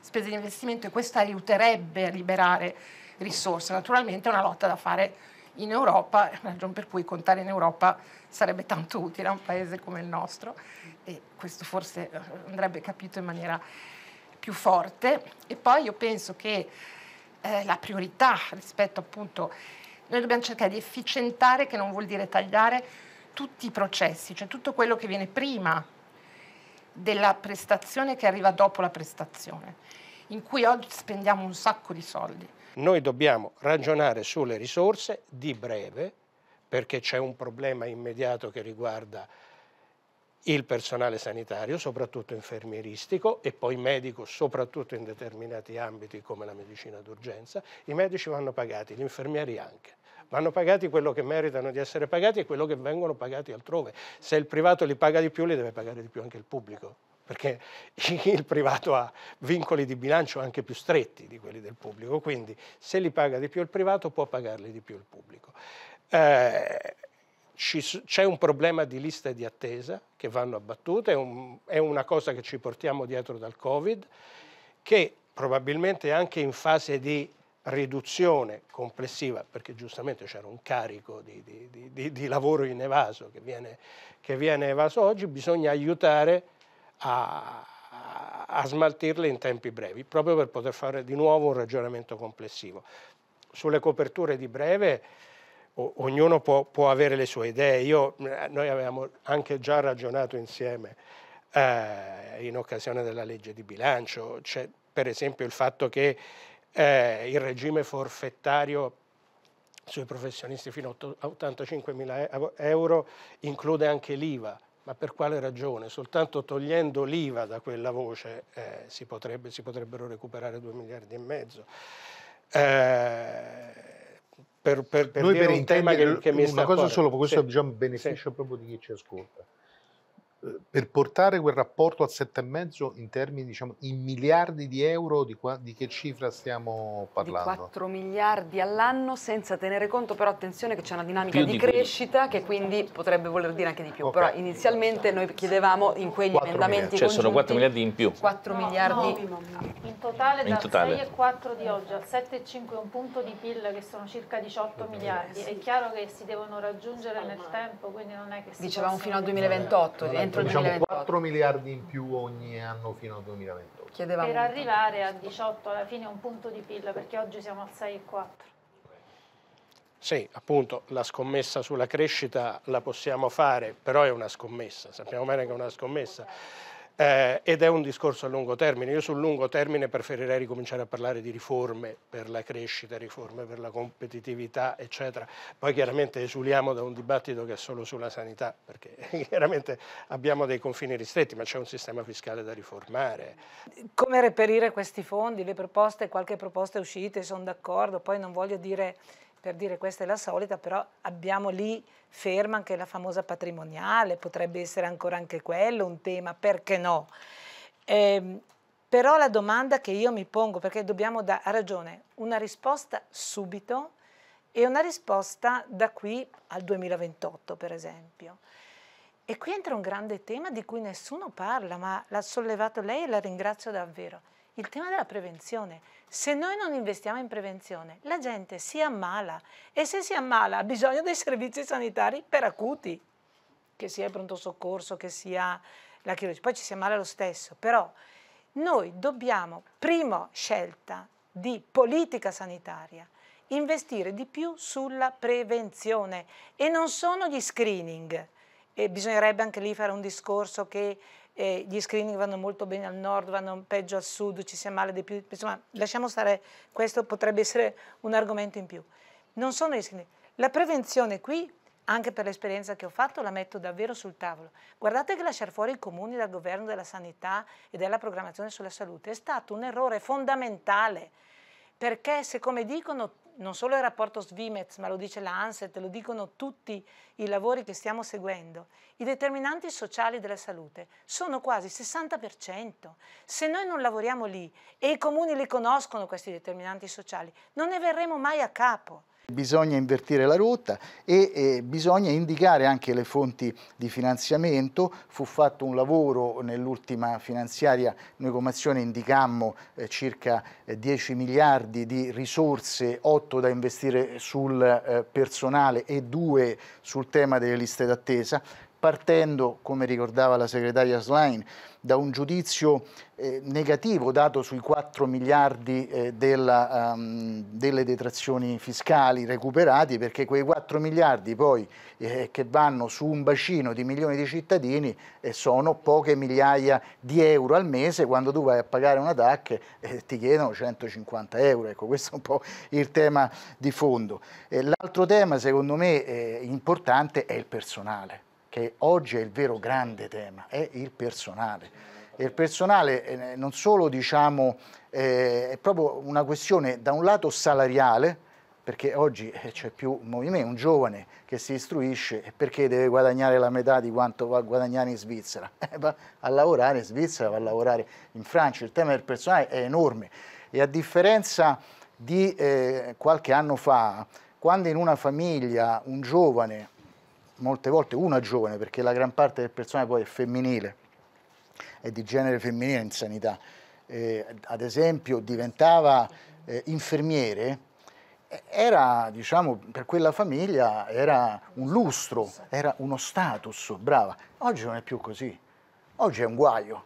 Speaker 5: spesa di investimento e questo aiuterebbe a liberare risorse. Naturalmente è una lotta da fare in Europa, ragione per cui contare in Europa sarebbe tanto utile a un paese come il nostro e questo forse eh, andrebbe capito in maniera più forte. E poi io penso che eh, la priorità rispetto appunto, noi dobbiamo cercare di efficientare, che non vuol dire tagliare, tutti i processi, cioè tutto quello che viene prima della prestazione che arriva dopo la prestazione, in cui oggi spendiamo un sacco di soldi.
Speaker 7: Noi dobbiamo ragionare sulle risorse di breve, perché c'è un problema immediato che riguarda il personale sanitario, soprattutto infermieristico e poi medico, soprattutto in determinati ambiti come la medicina d'urgenza, i medici vanno pagati, gli infermieri anche vanno pagati quello che meritano di essere pagati e quello che vengono pagati altrove. Se il privato li paga di più, li deve pagare di più anche il pubblico, perché *laughs* il privato ha vincoli di bilancio anche più stretti di quelli del pubblico, quindi se li paga di più il privato può pagarli di più il pubblico. Eh, c'è un problema di liste di attesa che vanno abbattute, è, è una cosa che ci portiamo dietro dal Covid, che probabilmente anche in fase di riduzione complessiva, perché giustamente c'era un carico di, di, di, di lavoro in evaso che viene, che viene, evaso oggi, bisogna aiutare a, a, smaltirle in tempi brevi, proprio per poter fare di nuovo un ragionamento complessivo. Sulle coperture di breve o, ognuno può, può, avere le sue idee, Io, eh, noi avevamo anche già ragionato insieme eh, in occasione della legge di bilancio, cioè, per esempio il fatto che eh, il regime forfettario sui professionisti fino a 85 mila euro include anche l'IVA, ma per quale ragione? Soltanto togliendo l'IVA da quella voce eh, si, potrebbe, si, potrebbero recuperare 2 miliardi e mezzo. Eh, per, per, per Noi per un tema che, che mi una cosa solo, questo
Speaker 2: sì. è un beneficio sì. proprio di chi ci ascolta per portare quel rapporto al 7,5 in termini, diciamo, in miliardi di euro, di, qua, di che cifra stiamo parlando? Di 4
Speaker 4: miliardi all'anno, senza tenere conto però, attenzione, che c'è una dinamica di, di, crescita che quindi potrebbe voler dire anche di più, okay. però inizialmente noi chiedevamo in quegli emendamenti Cioè sono 4 miliardi in più? 4 no, miliardi.
Speaker 6: No,
Speaker 12: in totale
Speaker 1: da 6,4
Speaker 12: di oggi al 7,5 un punto di PIL che sono circa 18 miliardi, eh è chiaro che si devono raggiungere nel tempo, quindi non è che si Dicevamo fino al
Speaker 2: 2028, entro il diciamo 4 miliardi in più
Speaker 7: ogni anno fino al 2028. Chiedevamo
Speaker 2: per
Speaker 12: arrivare a 18 alla fine un punto di PIL, perché oggi siamo al 6,4.
Speaker 7: Sì, appunto, la scommessa sulla crescita la possiamo fare, però è una scommessa, sappiamo bene che è una scommessa eh, ed è un discorso a lungo termine. Io sul lungo termine preferirei ricominciare a parlare di riforme per la crescita, riforme per la competitività, eccetera. Poi chiaramente esuliamo da un dibattito che è solo sulla sanità, perché *laughs* chiaramente abbiamo dei confini ristretti, ma c'è un sistema fiscale da riformare.
Speaker 8: Come reperire questi fondi? Le proposte, qualche proposta è uscita, sono d'accordo, poi non voglio dire per dire questa è la solita, però abbiamo lì ferma anche la famosa patrimoniale, potrebbe essere ancora anche quello un tema, perché no? Eh, però la domanda che io mi pongo, perché dobbiamo dare, ha ragione, una risposta subito e una risposta da qui al 2028, per esempio. E qui entra un grande tema di cui nessuno parla, ma l'ha sollevato lei e la ringrazio davvero il tema della prevenzione. Se noi non investiamo in prevenzione, la gente si ammala e se si ammala ha bisogno dei servizi sanitari per acuti, che sia il pronto soccorso, che sia la chirurgia. Poi ci si ammala lo stesso, però noi dobbiamo, prima scelta di politica sanitaria, investire di più sulla prevenzione e non sono gli screening. E bisognerebbe anche lì fare un discorso che eh, gli screening vanno molto bene al nord, vanno peggio al sud, ci si ammala di più, insomma lasciamo stare, questo potrebbe essere un argomento in più. Non sono gli screening. La prevenzione qui, anche per l'esperienza che ho fatto, la metto davvero sul tavolo. Guardate che lasciare fuori i comuni dal governo della sanità e della programmazione sulla salute è stato un errore fondamentale perché se come dicono non solo il rapporto Svimez, ma lo dice l'ANSET, lo dicono tutti i lavori che stiamo seguendo, i determinanti sociali della salute sono quasi 60%. Se noi non lavoriamo lì e i comuni li conoscono questi determinanti sociali, non ne verremo mai a capo.
Speaker 9: Bisogna invertire la rotta e eh, bisogna indicare anche le fonti di finanziamento. Fu fatto un lavoro nell'ultima finanziaria, noi come azione indicammo eh, circa 10 eh, miliardi di risorse, 8 da investire sul eh, personale e 2 sul tema delle liste d'attesa partendo, come ricordava la segretaria Slain, da un giudizio eh, negativo dato sui 4 miliardi eh, della, um, delle detrazioni fiscali recuperati, perché quei 4 miliardi poi eh, che vanno su un bacino di milioni di cittadini eh, sono poche migliaia di euro al mese, quando tu vai a pagare una TAC eh, ti chiedono 150 euro, ecco questo è un po' il tema di fondo. Eh, l'altro tema secondo me importante è il personale che oggi è il vero grande tema, è il personale. E il personale eh, non solo diciamo, eh, è proprio una questione da un lato salariale, perché oggi eh, c'è più movimento, un giovane che si istruisce perché deve guadagnare la metà di quanto va a guadagnare in Svizzera, *laughs* va a lavorare in Svizzera, va a lavorare in Francia, il tema del personale è enorme e a differenza di eh, qualche anno fa, quando in una famiglia un giovane molte volte una giovane perché la gran parte del personale poi è femminile, è di genere femminile in sanità. Eh, ad esempio diventava eh, infermiere, era, diciamo, per quella famiglia era un lustro, era uno status, brava. Oggi non è più così, oggi è un guaio.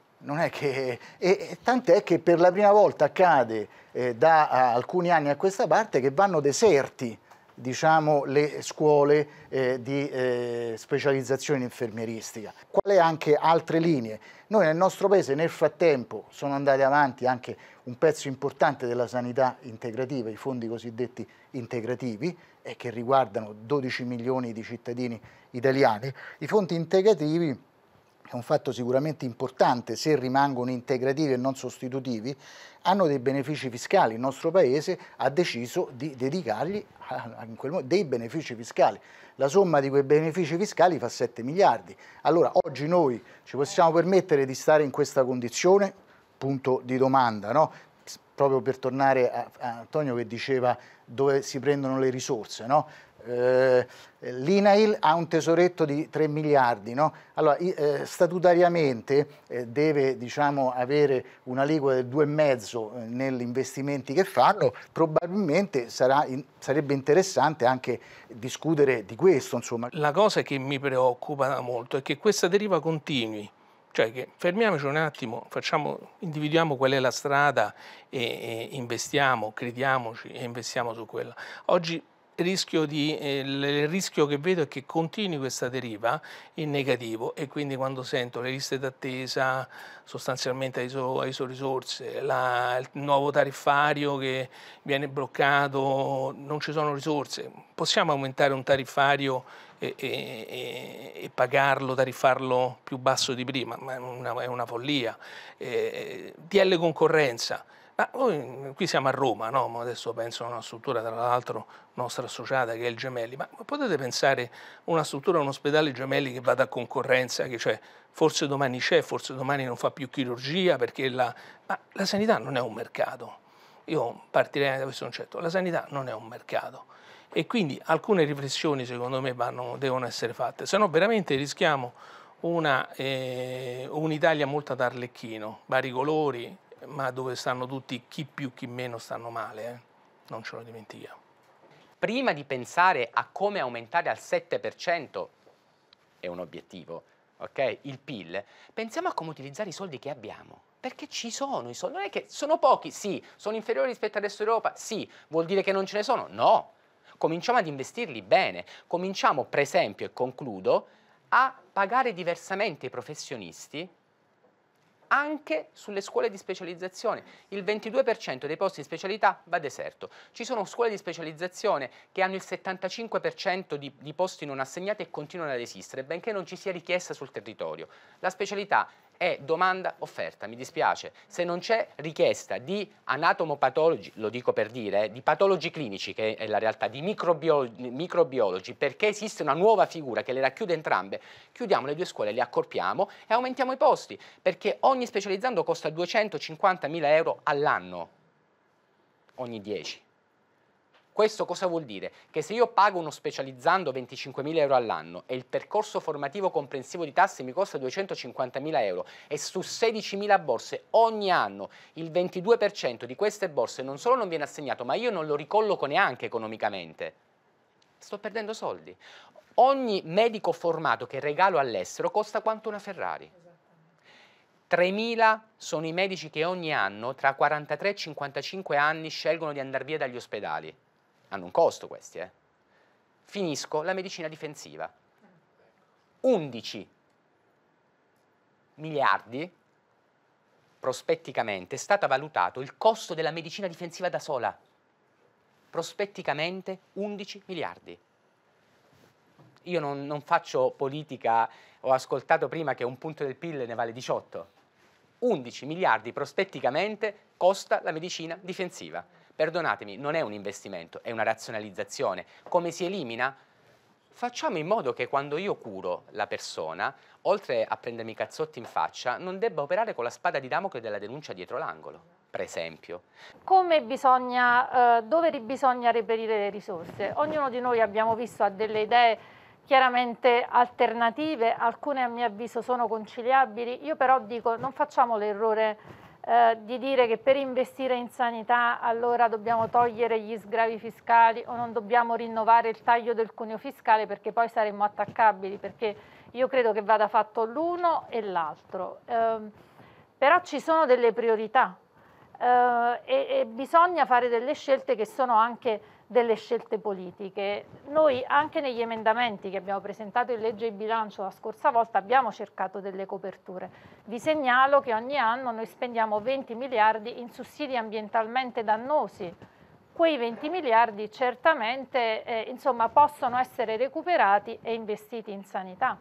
Speaker 9: Che, e, tant'è che per la prima volta accade eh, da alcuni anni a questa parte che vanno deserti diciamo, le scuole eh, di eh, specializzazione infermieristica, Quali anche altre linee. Noi nel nostro paese nel frattempo sono andati avanti anche un pezzo importante della sanità integrativa, i fondi cosiddetti integrativi, eh, che riguardano 12 milioni di cittadini italiani. I fondi integrativi è un fatto sicuramente importante se rimangono integrativi e non sostitutivi, hanno dei benefici fiscali. Il nostro Paese ha deciso di dedicargli *laughs* modo, dei benefici fiscali. La somma di quei benefici fiscali fa 7 miliardi. Allora oggi noi ci possiamo permettere di stare in questa condizione? Punto di domanda. No? Proprio per tornare a Antonio che diceva dove si prendono le risorse. No? eh, l'INAIL ha un tesoretto di 3 miliardi, no? allora, eh, statutariamente eh, deve diciamo, avere una liquida del 2,5 eh, negli investimenti che fanno, probabilmente in, sarebbe interessante anche discutere di questo. Insomma.
Speaker 10: La cosa che mi preoccupa molto è che questa deriva continui, cioè che fermiamoci un attimo, facciamo, individuiamo qual è la strada e, e investiamo, crediamoci e investiamo su quella. Oggi rischio di, eh, il rischio che vedo è che continui questa deriva in negativo e quindi quando sento le liste d'attesa sostanzialmente ai ISO risorse, la, il nuovo tariffario che viene bloccato, non ci sono risorse, possiamo aumentare un tariffario e, e, e, pagarlo, tariffarlo più basso di prima, ma è una, è una follia. Eh, DL concorrenza, ma oh, noi qui siamo a Roma, no? adesso penso a una struttura tra l'altro nostra associata che è il Gemelli, ma potete pensare una struttura, un ospedale Gemelli che vada a concorrenza, che cioè forse domani c'è, forse domani non fa più chirurgia perché la... Ma la sanità non è un mercato, io partirei da questo concetto, la sanità non è un mercato e quindi alcune riflessioni secondo me vanno, devono essere fatte, se no veramente rischiamo eh, un'Italia eh, un molto ad arlecchino, vari colori, ma dove stanno tutti, chi più chi meno stanno male, eh? non
Speaker 11: ce lo dimentichiamo. Prima di pensare a come aumentare al 7%, è un obiettivo, ok? Il PIL, pensiamo a come utilizzare i soldi che abbiamo. Perché ci sono i soldi, non è che sono pochi, sì, sono inferiori rispetto al resto d'Europa, sì, vuol dire che non ce ne sono? No, cominciamo ad investirli bene, cominciamo per esempio, e concludo, a pagare diversamente i professionisti anche sulle scuole di specializzazione. Il 22% dei posti di specialità va deserto. Ci sono scuole di specializzazione che hanno il 75% di, di posti non assegnati e continuano ad esistere, benché non ci sia richiesta sul territorio. La specialità è domanda-offerta, mi dispiace. Se non c'è richiesta di anatomopatologi, lo dico per dire, eh, di patologi clinici, che è la realtà, di microbiologi, microbiologi, perché esiste una nuova figura che le racchiude entrambe, chiudiamo le due scuole, le accorpiamo e aumentiamo i posti, perché ogni specializzando costa 250.000 euro all'anno, ogni 10. Questo cosa vuol dire? Che se io pago uno specializzando 25.000 euro all'anno e il percorso formativo comprensivo di tasse mi costa 250.000 euro e su 16.000 borse ogni anno il 22% di queste borse non solo non viene assegnato, ma io non lo ricolloco neanche economicamente. Sto perdendo soldi. Ogni medico formato che regalo all'estero costa quanto una Ferrari. 3.000 sono i medici che ogni anno, tra 43 e 55 anni, scelgono di andare via dagli ospedali hanno un costo questi, eh. Finisco la medicina difensiva. 11 miliardi, prospetticamente, è stato valutato il costo della medicina difensiva da sola. Prospetticamente 11 miliardi. Io non, non faccio politica, ho ascoltato prima che un punto del PIL ne vale 18. 11 miliardi prospetticamente costa la medicina difensiva. Perdonatemi, non è un investimento, è una razionalizzazione. Come si elimina? Facciamo in modo che quando io curo la persona, oltre a prendermi cazzotti in faccia, non debba operare con la spada di Damocle della denuncia dietro l'angolo per esempio.
Speaker 12: Come bisogna, eh, dove bisogna reperire le risorse? Ognuno di noi abbiamo visto ha delle idee chiaramente alternative, alcune a mio avviso sono conciliabili, io però dico non facciamo l'errore eh, di dire che per investire in sanità allora dobbiamo togliere gli sgravi fiscali o non dobbiamo rinnovare il taglio del cuneo fiscale perché poi saremmo attaccabili, perché io credo che vada fatto l'uno e l'altro. Eh, però ci sono delle priorità eh, e, e bisogna fare delle scelte che sono anche delle scelte politiche. Noi anche negli emendamenti che abbiamo presentato in legge di bilancio la scorsa volta abbiamo cercato delle coperture. Vi segnalo che ogni anno noi spendiamo 20 miliardi in sussidi ambientalmente dannosi. Quei 20 miliardi certamente eh, insomma, possono essere recuperati e investiti in sanità.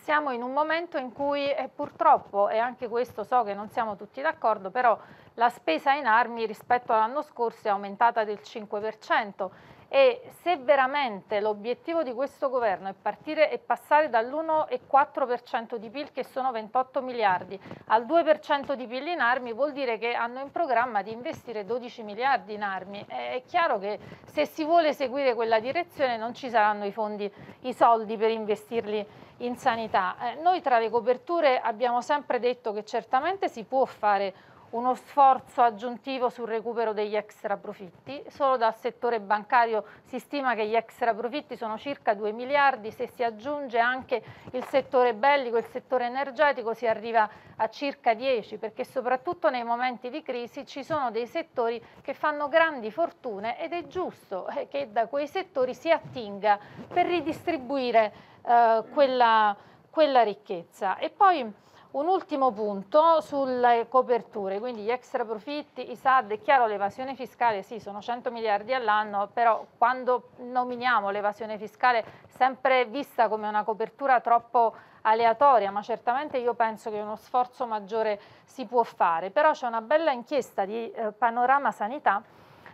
Speaker 12: Siamo in un momento in cui eh, purtroppo, e anche questo so che non siamo tutti d'accordo, però la spesa in armi rispetto all'anno scorso è aumentata del 5% e se veramente l'obiettivo di questo governo è partire e passare dall'1,4% di PIL che sono 28 miliardi al 2% di PIL in armi vuol dire che hanno in programma di investire 12 miliardi in armi è chiaro che se si vuole seguire quella direzione non ci saranno i fondi i soldi per investirli in sanità eh, noi tra le coperture abbiamo sempre detto che certamente si può fare uno sforzo aggiuntivo sul recupero degli extra profitti. Solo dal settore bancario si stima che gli extra profitti sono circa 2 miliardi, se si aggiunge anche il settore bellico il settore energetico si arriva a circa 10, perché soprattutto nei momenti di crisi ci sono dei settori che fanno grandi fortune ed è giusto eh, che da quei settori si attinga per ridistribuire eh, quella, quella ricchezza. E poi un ultimo punto sulle coperture, quindi gli extra profitti, i SAD, è chiaro l'evasione fiscale sì sono 100 miliardi all'anno, però quando nominiamo l'evasione fiscale sempre vista come una copertura troppo aleatoria, ma certamente io penso che uno sforzo maggiore si può fare, però c'è una bella inchiesta di eh, Panorama Sanità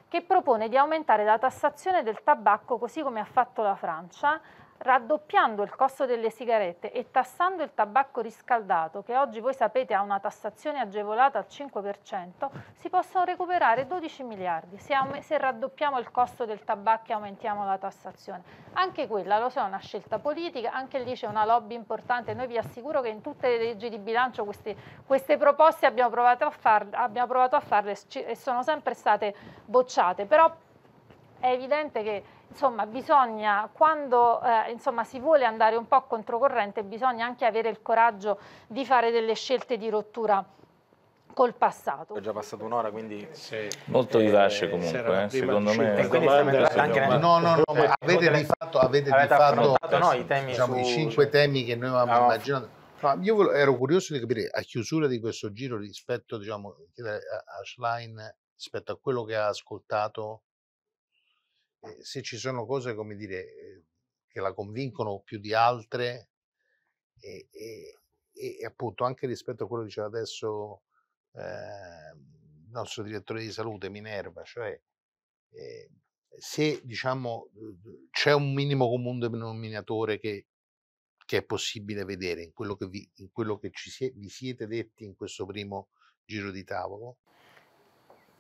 Speaker 12: che propone di aumentare la tassazione del tabacco così come ha fatto la Francia raddoppiando il costo delle sigarette e tassando il tabacco riscaldato, che oggi voi sapete ha una tassazione agevolata al 5%, si possono recuperare 12 miliardi se, se raddoppiamo il costo del tabacco e aumentiamo la tassazione. Anche quella, lo so, è una scelta politica, anche lì c'è una lobby importante, noi vi assicuro che in tutte le leggi di bilancio queste, queste proposte abbiamo provato, far, abbiamo provato a farle e sono sempre state bocciate, però è evidente che insomma, bisogna, quando eh, insomma, si vuole andare un po' controcorrente, bisogna anche avere il coraggio di fare delle scelte di rottura col passato. È
Speaker 3: già passato un'ora, quindi... Sì. Molto
Speaker 1: eh, vivace eh, comunque, eh, secondo me. E quindi anche nel... No, no, no, ma avete rifatto, avete rifatto no, i, temi diciamo,
Speaker 2: su... i cinque temi che noi avevamo no. immaginato. No, io ero curioso di capire a chiusura di questo giro rispetto diciamo, a Schlein, rispetto a quello che ha ascoltato eh, se ci sono cose, come dire, eh, che la convincono più di altre e, e, e appunto anche rispetto a quello che diceva adesso eh, il nostro direttore di salute Minerva, cioè eh, se diciamo c'è un minimo comune denominatore che, che, è possibile vedere in quello che, vi, in quello che si, vi siete detti in questo primo giro di tavolo?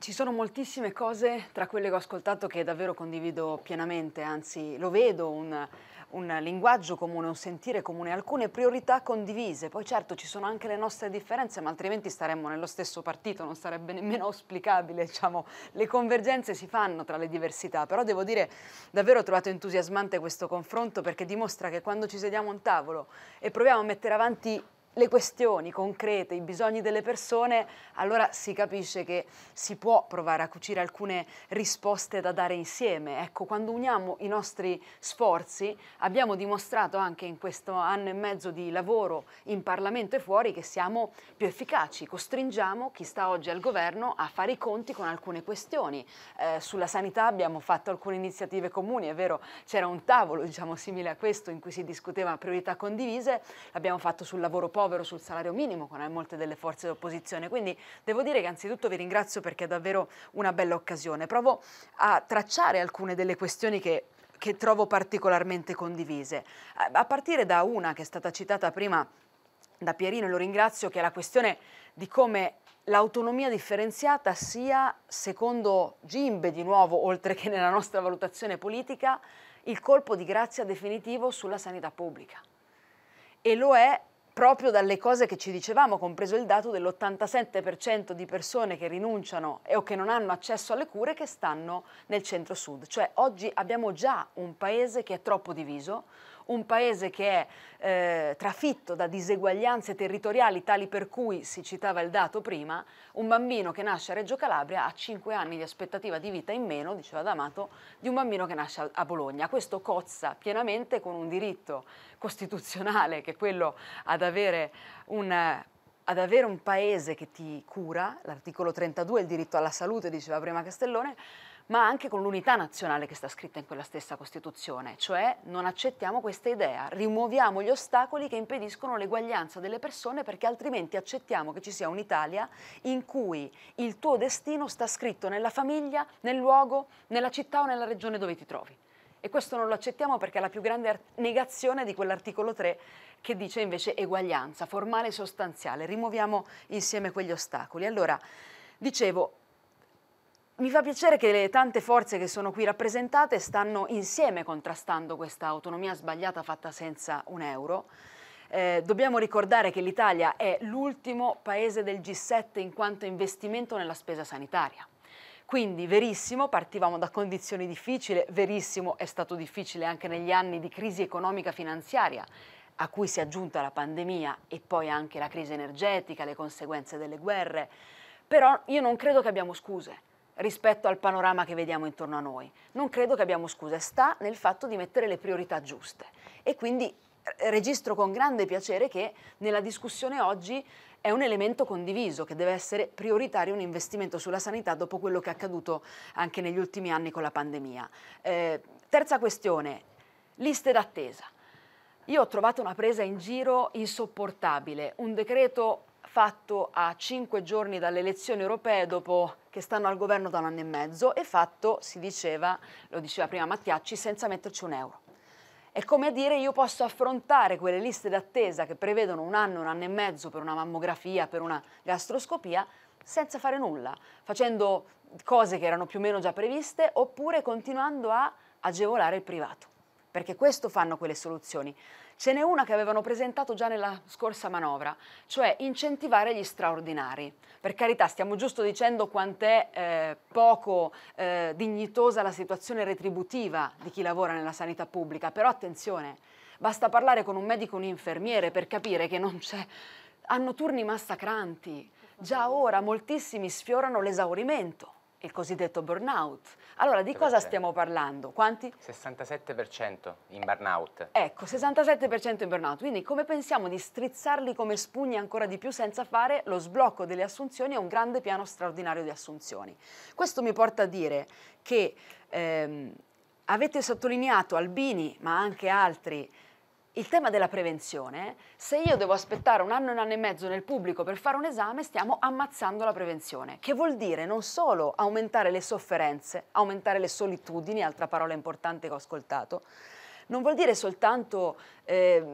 Speaker 4: Ci sono moltissime cose tra quelle che ho ascoltato che davvero condivido pienamente, anzi lo vedo un, un, linguaggio comune, un sentire comune, alcune priorità condivise. Poi certo ci sono anche le nostre differenze, ma altrimenti staremmo nello stesso partito, non sarebbe nemmeno auspicabile, diciamo, le convergenze si fanno tra le diversità, però devo dire davvero ho trovato entusiasmante questo confronto perché dimostra che quando ci sediamo a un tavolo e proviamo a mettere avanti le questioni concrete, i bisogni delle persone, allora si capisce che si può provare a cucire alcune risposte da dare insieme. Ecco, quando uniamo i nostri sforzi, abbiamo dimostrato anche in questo anno e mezzo di lavoro in Parlamento e fuori che siamo più efficaci, costringiamo chi sta oggi al governo a fare i conti con alcune questioni. Eh, sulla sanità abbiamo fatto alcune iniziative comuni, è vero, c'era un tavolo, diciamo, simile a questo in cui si discuteva priorità condivise, l'abbiamo fatto sul lavoro povero povero sul salario minimo, come eh, molte delle forze d'opposizione. Quindi devo dire che anzitutto vi ringrazio perché è davvero una bella occasione. Provo a tracciare alcune delle questioni che che trovo particolarmente condivise, a partire da una che è stata citata prima da Pierino, e lo ringrazio, che è la questione di come l'autonomia differenziata sia, secondo Gimbe di nuovo, oltre che nella nostra valutazione politica, il colpo di grazia definitivo sulla sanità pubblica. E lo è proprio dalle cose che ci dicevamo, compreso il dato dell'87% di persone che rinunciano e, o che non hanno accesso alle cure che stanno nel centro-sud. Cioè oggi abbiamo già un paese che è troppo diviso, un paese che è eh, trafitto da diseguaglianze territoriali tali per cui, si citava il dato prima, un bambino che nasce a Reggio Calabria ha 5 anni di aspettativa di vita in meno, diceva D'Amato, di un bambino che nasce a Bologna. Questo cozza pienamente con un diritto costituzionale che è quello ad avere un ad avere un paese che ti cura, l'articolo 32, il diritto alla salute, diceva prima Castellone, ma anche con l'unità nazionale che sta scritta in quella stessa Costituzione, cioè non accettiamo questa idea, rimuoviamo gli ostacoli che impediscono l'eguaglianza delle persone perché altrimenti accettiamo che ci sia un'Italia in cui il tuo destino sta scritto nella famiglia, nel luogo, nella città o nella regione dove ti trovi. E questo non lo accettiamo perché è la più grande negazione di quell'articolo 3 che dice invece eguaglianza formale e sostanziale. Rimuoviamo insieme quegli ostacoli. Allora, dicevo, mi fa piacere che le tante forze che sono qui rappresentate stanno insieme contrastando questa autonomia sbagliata fatta senza un euro. Eh, dobbiamo ricordare che l'Italia è l'ultimo paese del G7 in quanto investimento nella spesa sanitaria. Quindi verissimo, partivamo da condizioni difficili, verissimo è stato difficile anche negli anni di crisi economica finanziaria a cui si è aggiunta la pandemia e poi anche la crisi energetica, le conseguenze delle guerre, però io non credo che abbiamo scuse rispetto al panorama che vediamo intorno a noi. Non credo che abbiamo scuse, sta nel fatto di mettere le priorità giuste. E quindi eh, registro con grande piacere che nella discussione oggi è un elemento condiviso che deve essere prioritario un investimento sulla sanità dopo quello che è accaduto anche negli ultimi anni con la pandemia. Eh, terza questione, liste d'attesa. Io ho trovato una presa in giro insopportabile, un decreto fatto a cinque giorni dalle elezioni europee dopo che stanno al governo da un anno e mezzo e fatto, si diceva, lo diceva prima Mattiacci, senza metterci un euro. È come a dire io posso affrontare quelle liste d'attesa che prevedono un anno, un anno e mezzo per una mammografia, per una gastroscopia, senza fare nulla, facendo cose che erano più o meno già previste oppure continuando a agevolare il privato perché questo fanno quelle soluzioni. Ce n'è una che avevano presentato già nella scorsa manovra, cioè incentivare gli straordinari. Per carità, stiamo giusto dicendo quant'è eh, poco eh, dignitosa la situazione retributiva di chi lavora nella sanità pubblica, però attenzione, basta parlare con un medico o un infermiere per capire che non c'è... hanno turni massacranti. Già ora moltissimi sfiorano l'esaurimento, il cosiddetto burnout allora, di cosa stiamo parlando? Quanti?
Speaker 11: 67% in burnout.
Speaker 4: Ecco, 67% in burnout. Quindi come pensiamo di strizzarli come spugne ancora di più senza fare lo sblocco delle assunzioni e un grande piano straordinario di assunzioni? Questo mi porta a dire che ehm, avete sottolineato Albini, ma anche altri, il tema della prevenzione, se io devo aspettare un anno, un anno e mezzo nel pubblico per fare un esame, stiamo ammazzando la prevenzione, che vuol dire non solo aumentare le sofferenze, aumentare le solitudini, altra parola importante che ho ascoltato, non vuol dire soltanto eh,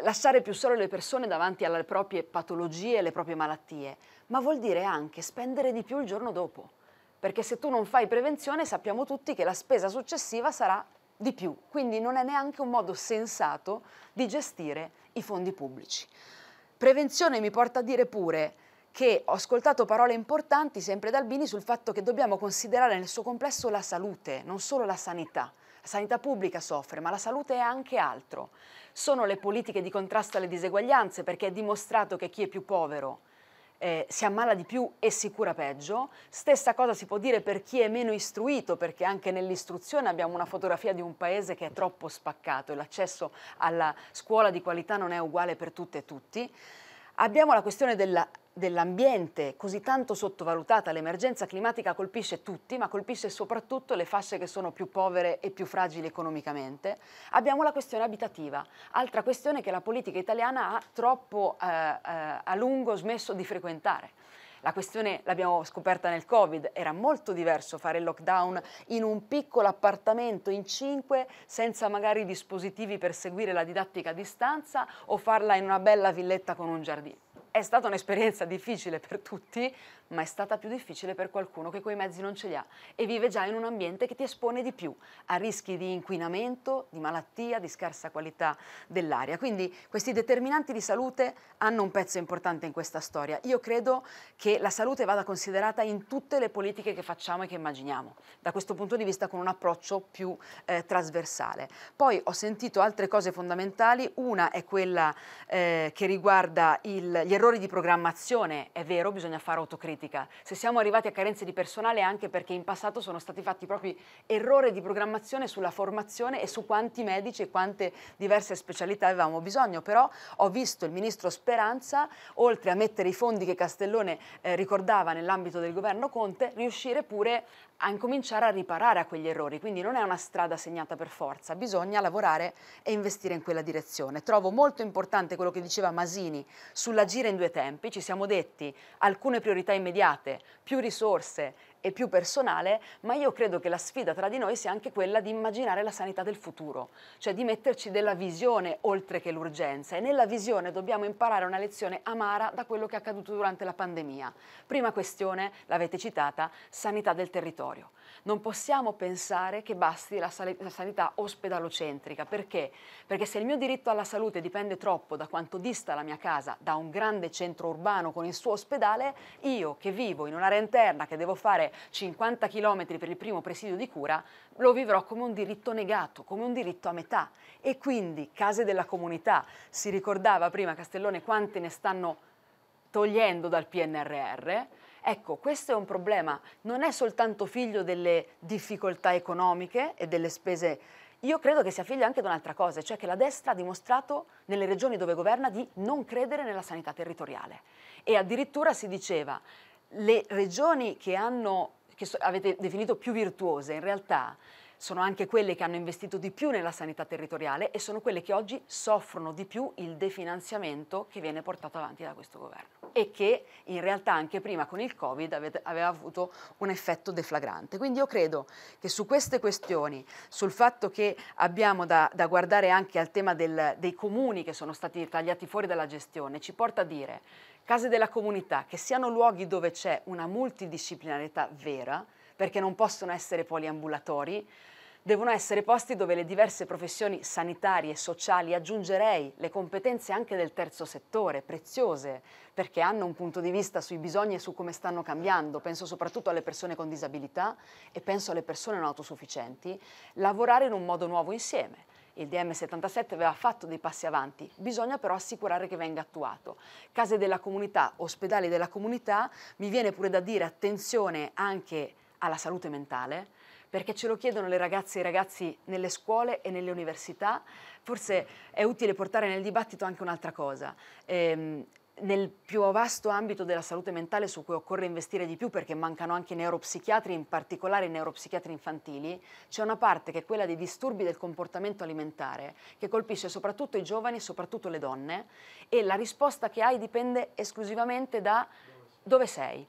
Speaker 4: lasciare più sole le persone davanti alle proprie patologie, alle proprie malattie, ma vuol dire anche spendere di più il giorno dopo, perché se tu non fai prevenzione sappiamo tutti che la spesa successiva sarà di più, quindi non è neanche un modo sensato di gestire i fondi pubblici. Prevenzione mi porta a dire pure che ho ascoltato parole importanti sempre da Albini sul fatto che dobbiamo considerare nel suo complesso la salute, non solo la sanità. La sanità pubblica soffre, ma la salute è anche altro. Sono le politiche di contrasto alle diseguaglianze perché è dimostrato che chi è più povero eh, si ammala di più e si cura peggio. Stessa cosa si può dire per chi è meno istruito, perché anche nell'istruzione abbiamo una fotografia di un paese che è troppo spaccato e l'accesso alla scuola di qualità non è uguale per tutte e tutti. Abbiamo la questione della dell'ambiente, così tanto sottovalutata, l'emergenza climatica colpisce tutti, ma colpisce soprattutto le fasce che sono più povere e più fragili economicamente, abbiamo la questione abitativa, altra questione che la politica italiana ha troppo eh, eh, a lungo smesso di frequentare. La questione l'abbiamo scoperta nel Covid, era molto diverso fare il lockdown in un piccolo appartamento in cinque senza magari dispositivi per seguire la didattica a distanza o farla in una bella villetta con un giardino. È stata un'esperienza difficile per tutti, ma è stata più difficile per qualcuno che quei mezzi non ce li ha e vive già in un ambiente che ti espone di più a rischi di inquinamento, di malattia, di scarsa qualità dell'aria. Quindi questi determinanti di salute hanno un pezzo importante in questa storia. Io credo che la salute vada considerata in tutte le politiche che facciamo e che immaginiamo, da questo punto di vista con un approccio più eh, trasversale. Poi ho sentito altre cose fondamentali, una è quella eh, che riguarda il, gli errori Errori di programmazione, è vero, bisogna fare autocritica. Se siamo arrivati a carenze di personale è anche perché in passato sono stati fatti proprio errori di programmazione sulla formazione e su quanti medici e quante diverse specialità avevamo bisogno. Però ho visto il ministro Speranza, oltre a mettere i fondi che Castellone eh, ricordava nell'ambito del governo Conte, riuscire pure a incominciare a riparare a quegli errori, quindi non è una strada segnata per forza, bisogna lavorare e investire in quella direzione. Trovo molto importante quello che diceva Masini sull'agire in due tempi, ci siamo detti alcune priorità immediate, più risorse e più personale, ma io credo che la sfida tra di noi sia anche quella di immaginare la sanità del futuro, cioè di metterci della visione oltre che l'urgenza e nella visione dobbiamo imparare una lezione amara da quello che è accaduto durante la pandemia. Prima questione, l'avete citata, sanità del territorio non possiamo pensare che basti la, sal- la sanità ospedalocentrica. Perché? Perché se il mio diritto alla salute dipende troppo da quanto dista la mia casa da un grande centro urbano con il suo ospedale, io che vivo in un'area interna, che devo fare 50 km per il primo presidio di cura, lo vivrò come un diritto negato, come un diritto a metà. E quindi case della comunità, si ricordava prima Castellone quante ne stanno togliendo dal PNRR, Ecco, questo è un problema, non è soltanto figlio delle difficoltà economiche e delle spese io credo che sia figlio anche di un'altra cosa, cioè che la destra ha dimostrato nelle regioni dove governa di non credere nella sanità territoriale. E addirittura si diceva, le regioni che, hanno, che avete definito più virtuose, in realtà sono anche quelle che hanno investito di più nella sanità territoriale e sono quelle che oggi soffrono di più il definanziamento che viene portato avanti da questo governo e che in realtà anche prima con il Covid aveva avuto un effetto deflagrante. Quindi io credo che su queste questioni, sul fatto che abbiamo da, da guardare anche al tema del, dei comuni che sono stati tagliati fuori dalla gestione, ci porta a dire case della comunità che siano luoghi dove c'è una multidisciplinarietà vera, perché non possono essere poliambulatori, devono essere posti dove le diverse professioni sanitarie e sociali, aggiungerei le competenze anche del terzo settore, preziose, perché hanno un punto di vista sui bisogni e su come stanno cambiando, penso soprattutto alle persone con disabilità e penso alle persone non autosufficienti, lavorare in un modo nuovo insieme. Il DM77 aveva fatto dei passi avanti, bisogna però assicurare che venga attuato. Case della comunità, ospedali della comunità, mi viene pure da dire attenzione anche alla salute mentale, perché ce lo chiedono le ragazze e i ragazzi nelle scuole e nelle università. Forse è utile portare nel dibattito anche un'altra cosa. Ehm, nel più vasto ambito della salute mentale su cui occorre investire di più perché mancano anche i neuropsichiatri, in particolare i neuropsichiatri infantili, c'è una parte che è quella dei disturbi del comportamento alimentare che colpisce soprattutto i giovani e soprattutto le donne e la risposta che hai dipende esclusivamente da dove sei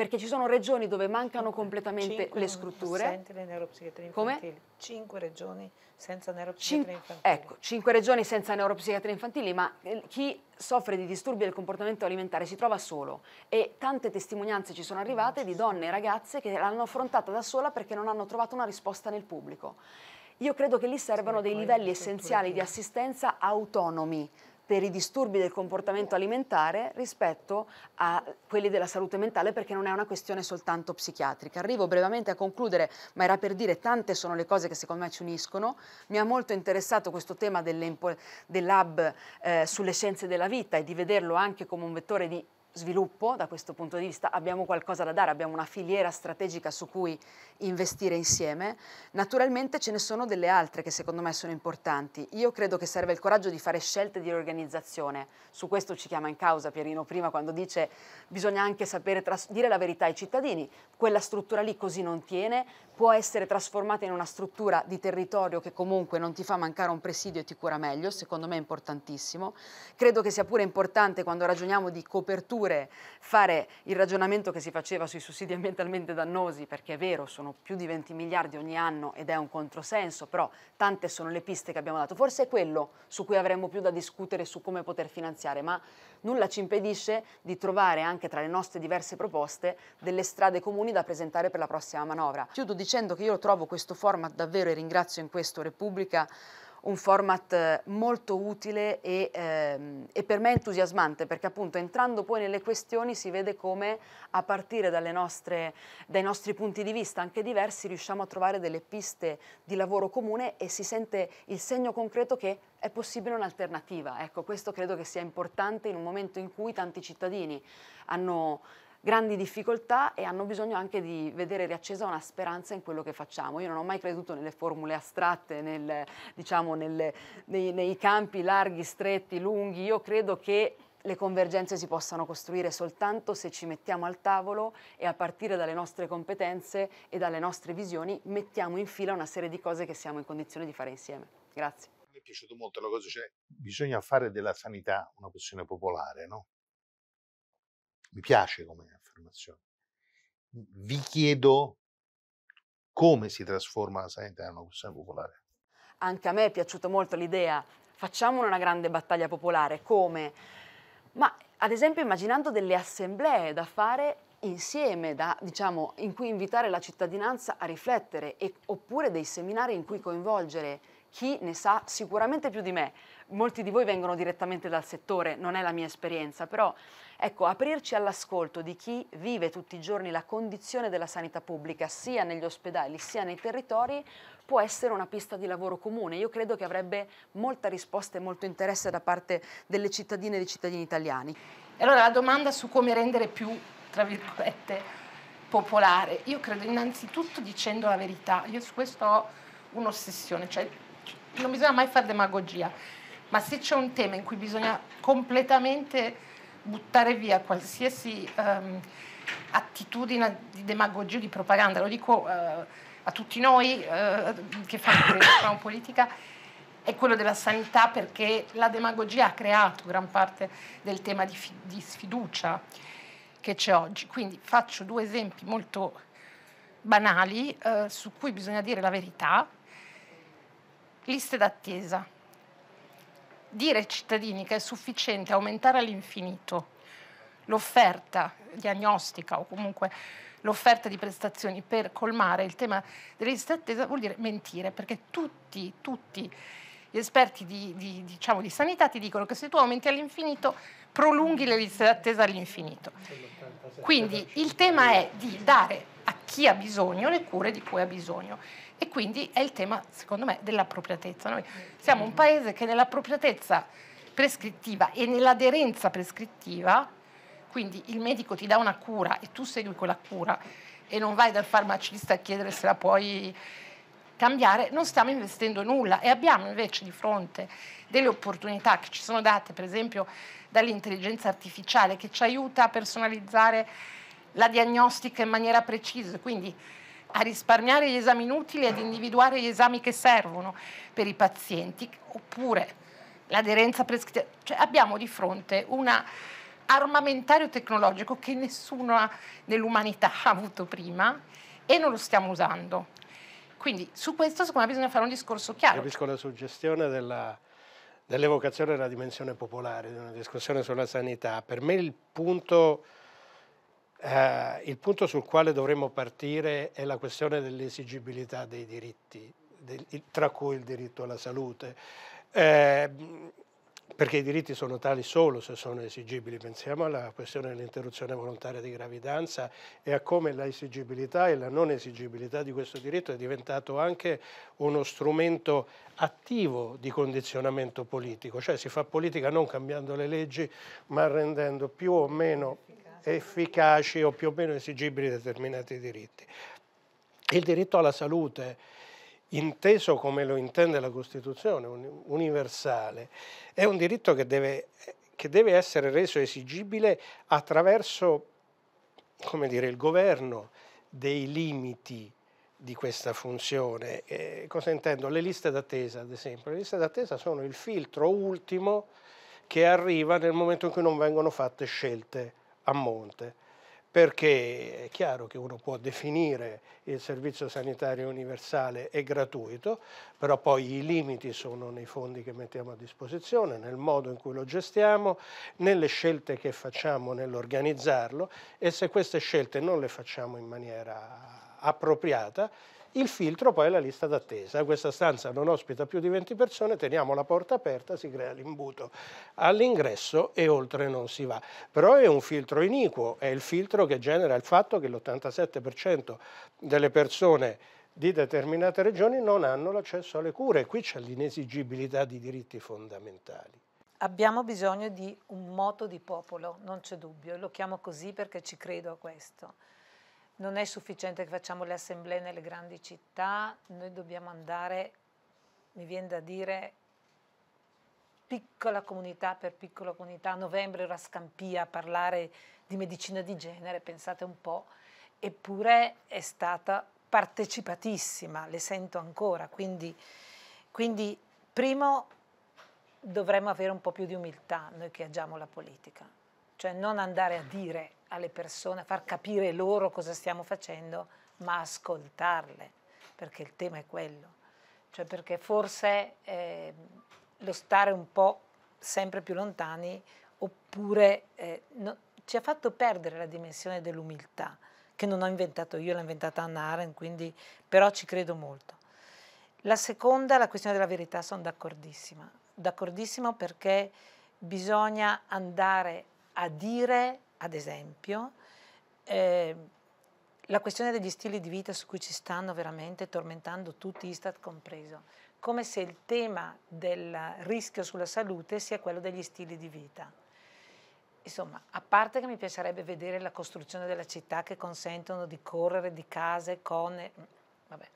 Speaker 4: perché ci sono regioni dove mancano completamente Cinque le strutture.
Speaker 8: Senza neuropsichiatria infantile.
Speaker 4: Come? Cinque regioni senza
Speaker 8: neuropsichiatria
Speaker 4: Cin infantile. Ecco, cinque regioni senza neuropsichiatria infantile, ma eh, chi soffre di disturbi del comportamento alimentare si trova solo e tante testimonianze ci sono arrivate di donne e ragazze che l'hanno affrontata da sola perché non hanno trovato una risposta nel pubblico. Io credo che lì servano dei livelli essenziali di assistenza autonomi, per i disturbi del comportamento alimentare rispetto a quelli della salute mentale perché non è una questione soltanto psichiatrica. Arrivo brevemente a concludere, ma era per dire tante sono le cose che secondo me ci uniscono. Mi ha molto interessato questo tema dell'hub eh, sulle scienze della vita e di vederlo anche come un vettore di sviluppo da questo punto di vista, abbiamo qualcosa da dare, abbiamo una filiera strategica su cui investire insieme. Naturalmente ce ne sono delle altre che secondo me sono importanti. Io credo che serve il coraggio di fare scelte di riorganizzazione. Su questo ci chiama in causa Pierino prima quando dice bisogna anche sapere dire la verità ai cittadini. Quella struttura lì così non tiene, può essere trasformata in una struttura di territorio che comunque non ti fa mancare un presidio e ti cura meglio, secondo me è importantissimo. Credo che sia pure importante quando ragioniamo di coperture fare il ragionamento che si faceva sui sussidi ambientalmente dannosi, perché è vero, sono più di 20 miliardi ogni anno ed è un controsenso, però tante sono le piste che abbiamo dato. Forse è quello su cui avremmo più da discutere su come poter finanziare, ma nulla ci impedisce di trovare anche tra le nostre diverse proposte delle strade comuni da presentare per la prossima manovra. Chiudo dicendo dicendo che io trovo questo format davvero, e ringrazio in questo Repubblica, un format eh, molto utile e, ehm, e, per me entusiasmante perché appunto entrando poi nelle questioni si vede come a partire nostre, dai nostri punti di vista anche diversi riusciamo a trovare delle piste di lavoro comune e si sente il segno concreto che è possibile un'alternativa. Ecco, questo credo che sia importante in un momento in cui tanti cittadini hanno grandi difficoltà e hanno bisogno anche di vedere riaccesa una speranza in quello che facciamo. Io non ho mai creduto nelle formule astratte, nel, diciamo, nelle, nei, nei campi larghi, stretti, lunghi. Io credo che le convergenze si possano costruire soltanto se ci mettiamo al tavolo e a partire dalle nostre competenze e dalle nostre visioni mettiamo in fila una serie di cose che siamo in condizione di fare insieme. Grazie. Mi è piaciuto
Speaker 2: molto la cosa, cioè bisogna fare della sanità una questione popolare, no? mi piace come affermazione. Vi chiedo come si trasforma la sanità in una questione popolare.
Speaker 4: Anche a me è piaciuta molto l'idea, facciamo una grande battaglia popolare, come? Ma ad esempio immaginando delle assemblee da fare insieme, da, diciamo, in cui invitare la cittadinanza a riflettere, e, oppure dei seminari in cui coinvolgere chi ne sa sicuramente più di me, molti di voi vengono direttamente dal settore, non è la mia esperienza, però ecco, aprirci all'ascolto di chi vive tutti i giorni la condizione della sanità pubblica, sia negli ospedali sia nei territori, può essere una pista di lavoro comune. Io credo che avrebbe molta risposta e molto interesse da parte delle cittadine e dei cittadini italiani. E Allora la domanda su come rendere più, tra
Speaker 5: virgolette, popolare, io credo innanzitutto dicendo la verità, io su questo ho un'ossessione, cioè non bisogna mai fare demagogia ma se c'è un tema in cui bisogna completamente buttare via qualsiasi um, attitudine di demagogia, di propaganda, lo dico uh, a tutti noi uh, che fanno politica, è quello della sanità perché la demagogia ha creato gran parte del tema di, di sfiducia che c'è oggi. Quindi faccio due esempi molto banali eh, su cui bisogna dire la verità. Liste d'attesa dire ai cittadini che è sufficiente aumentare all'infinito l'offerta diagnostica o comunque l'offerta di prestazioni per colmare il tema delle liste d'attesa vuol dire mentire, perché tutti, tutti gli esperti di, di, diciamo, di, sanità ti dicono che se tu aumenti all'infinito prolunghi le liste d'attesa all'infinito. Quindi il tema è di dare a chi ha bisogno le cure di cui ha bisogno. E quindi è il tema, secondo me, dell'appropriatezza. Noi siamo un paese che nell'appropriatezza prescrittiva e nell'aderenza prescrittiva, quindi il medico ti dà una cura e tu segui quella cura e non vai dal farmacista a chiedere se la puoi cambiare, non stiamo investendo nulla e abbiamo invece di fronte delle opportunità che ci sono date, per esempio, dall'intelligenza artificiale che ci aiuta a personalizzare la diagnostica in maniera precisa, quindi a risparmiare gli esami inutili e ad individuare gli esami che servono per i pazienti, oppure l'aderenza prescritta. Cioè abbiamo di fronte un armamentario tecnologico che nessuno nell'umanità *laughs* ha avuto prima e non lo stiamo usando. Quindi su questo secondo me bisogna fare un discorso chiaro.
Speaker 7: Capisco la suggestione della, dell'evocazione della dimensione popolare, di una discussione sulla sanità. Per me il punto eh, il punto sul quale dovremmo partire è la questione dell'esigibilità dei diritti, del, tra cui il diritto alla salute. Eh, perché i diritti sono tali solo se sono esigibili. Pensiamo alla questione dell'interruzione volontaria di gravidanza e a come la esigibilità e la non esigibilità di questo diritto è diventato anche uno strumento attivo di condizionamento politico, cioè si fa politica non cambiando le leggi ma rendendo più o meno efficaci o più o meno esigibili determinati diritti. Il diritto alla salute, inteso come lo intende la Costituzione, universale, è un diritto che deve, che deve essere reso esigibile attraverso dire, il governo dei limiti di questa funzione. Eh, cosa intendo? Le liste d'attesa, ad esempio. Le liste d'attesa sono il filtro ultimo che arriva nel momento in cui non vengono fatte scelte a monte, perché è chiaro che uno può definire il servizio sanitario universale e gratuito, però poi i limiti sono nei fondi che mettiamo a disposizione, nel modo in cui lo gestiamo, nelle scelte che facciamo nell'organizzarlo e se queste scelte non le facciamo in maniera appropriata, il filtro poi è la lista d'attesa. Questa stanza non ospita più di 20 persone, teniamo la porta aperta, si crea l'imbuto all'ingresso e oltre non si va. Però è un filtro iniquo, è il filtro che genera il fatto che l'87% delle persone di determinate regioni non hanno l'accesso alle cure. e Qui c'è l'inesigibilità di diritti fondamentali.
Speaker 8: Abbiamo bisogno di un moto di popolo, non c'è dubbio, lo chiamo così perché ci credo a questo non è sufficiente che facciamo le assemblee nelle grandi città, noi dobbiamo andare, mi viene da dire, piccola comunità per piccola comunità. A novembre ero a Scampia a parlare di medicina di genere, pensate un po', eppure è stata partecipatissima, le sento ancora. Quindi, quindi primo dovremmo avere un po' più di umiltà noi che agiamo la politica, cioè non andare a dire alle persone, far capire loro cosa stiamo facendo, ma ascoltarle, perché il tema è quello. Cioè perché forse eh, lo stare un po' sempre più lontani oppure eh, no, ci ha fatto perdere la dimensione dell'umiltà, che non ho inventato io, l'ha inventata Anna Arendt, quindi, però ci credo molto. La seconda, la questione della verità, sono d'accordissima. D'accordissimo perché bisogna andare a dire ad esempio, eh, la questione degli stili di vita su cui ci stanno veramente tormentando tutti, Istat compreso, come se il tema del rischio sulla salute sia quello degli stili di vita. Insomma, a parte che mi piacerebbe vedere la costruzione della città che consentono di correre di case con... Vabbè.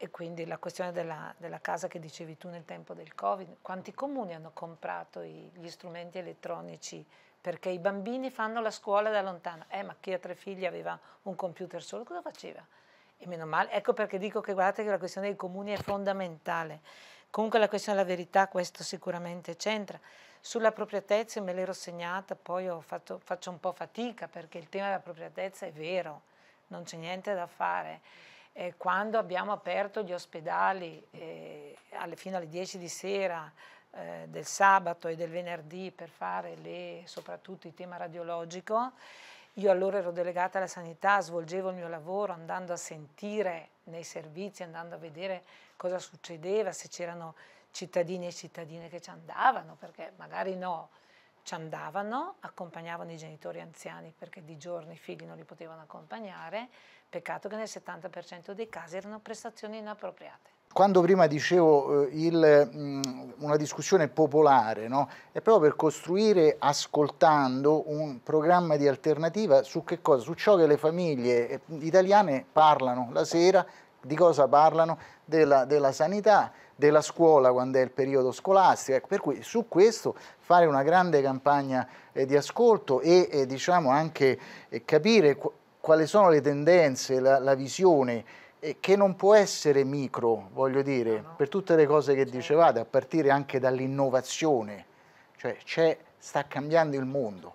Speaker 8: E quindi la questione della, della, casa che dicevi tu nel tempo del Covid, quanti comuni hanno comprato i, gli strumenti elettronici perché i bambini fanno la scuola da lontano. Eh, ma chi ha tre figli aveva un computer solo, cosa faceva? E meno male, ecco perché dico che guardate che la questione dei comuni è fondamentale. Comunque la questione della verità, questo sicuramente c'entra. Sulla Sull'appropriatezza me l'ero segnata, poi fatto, faccio un po' fatica perché il tema della dell'appropriatezza è vero, non c'è niente da fare. Eh, quando abbiamo aperto gli ospedali eh, alle, fino alle 10 di sera, eh, del sabato e del venerdì per fare le, soprattutto il tema radiologico. Io allora ero delegata alla sanità, svolgevo il mio lavoro andando a sentire nei servizi, andando a vedere cosa succedeva, se c'erano cittadini e cittadine che ci andavano, perché magari no, ci andavano, accompagnavano i genitori anziani perché di giorno i figli non li potevano accompagnare, peccato che nel 70% dei casi erano prestazioni inappropriate
Speaker 9: quando prima dicevo eh, il, mh, mm, una discussione popolare, no? è proprio per costruire ascoltando un programma di alternativa su che cosa? Su ciò che le famiglie eh, italiane parlano la sera, di cosa parlano? Della, della sanità, della scuola quando è il periodo scolastico, ecco, per cui su questo fare una grande campagna eh, di ascolto e eh, diciamo anche eh, capire qu quali sono le tendenze, la, la visione e che non può essere micro, voglio dire, no, ah, no. per tutte le cose che dicevate, a partire anche dall'innovazione, cioè sta cambiando il mondo.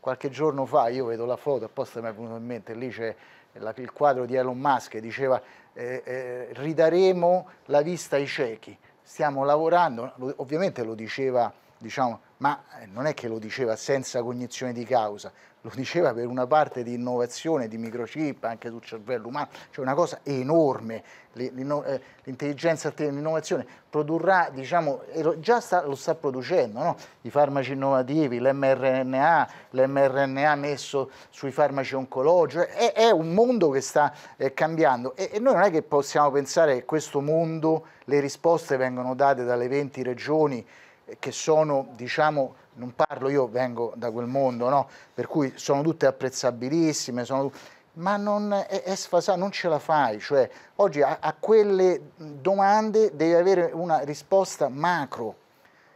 Speaker 9: Qualche giorno fa io vedo la foto, apposta mi è venuto in mente, lì c'è il quadro di Elon Musk che diceva eh, eh, ridaremo la vista ai ciechi, stiamo lavorando, ovviamente lo diceva, diciamo, ma eh, non è che lo diceva senza cognizione di causa, lo diceva, per una parte di innovazione, di microchip anche sul cervello umano, cioè una cosa enorme, eh, l'intelligenza artificiale, l'innovazione produrrà, diciamo, già sta, lo sta producendo, no? i farmaci innovativi, l'mRNA, l'mRNA messo sui farmaci oncologici, cioè è, è un mondo che sta eh, cambiando e, e noi non è che possiamo pensare che questo mondo, le risposte vengono date dalle 20 regioni eh, che sono, diciamo, non parlo, io vengo da quel mondo, no? per cui sono tutte apprezzabilissime, sono, ma non, è, è sfasato, non ce la fai, cioè oggi a, a quelle domande devi avere una risposta macro.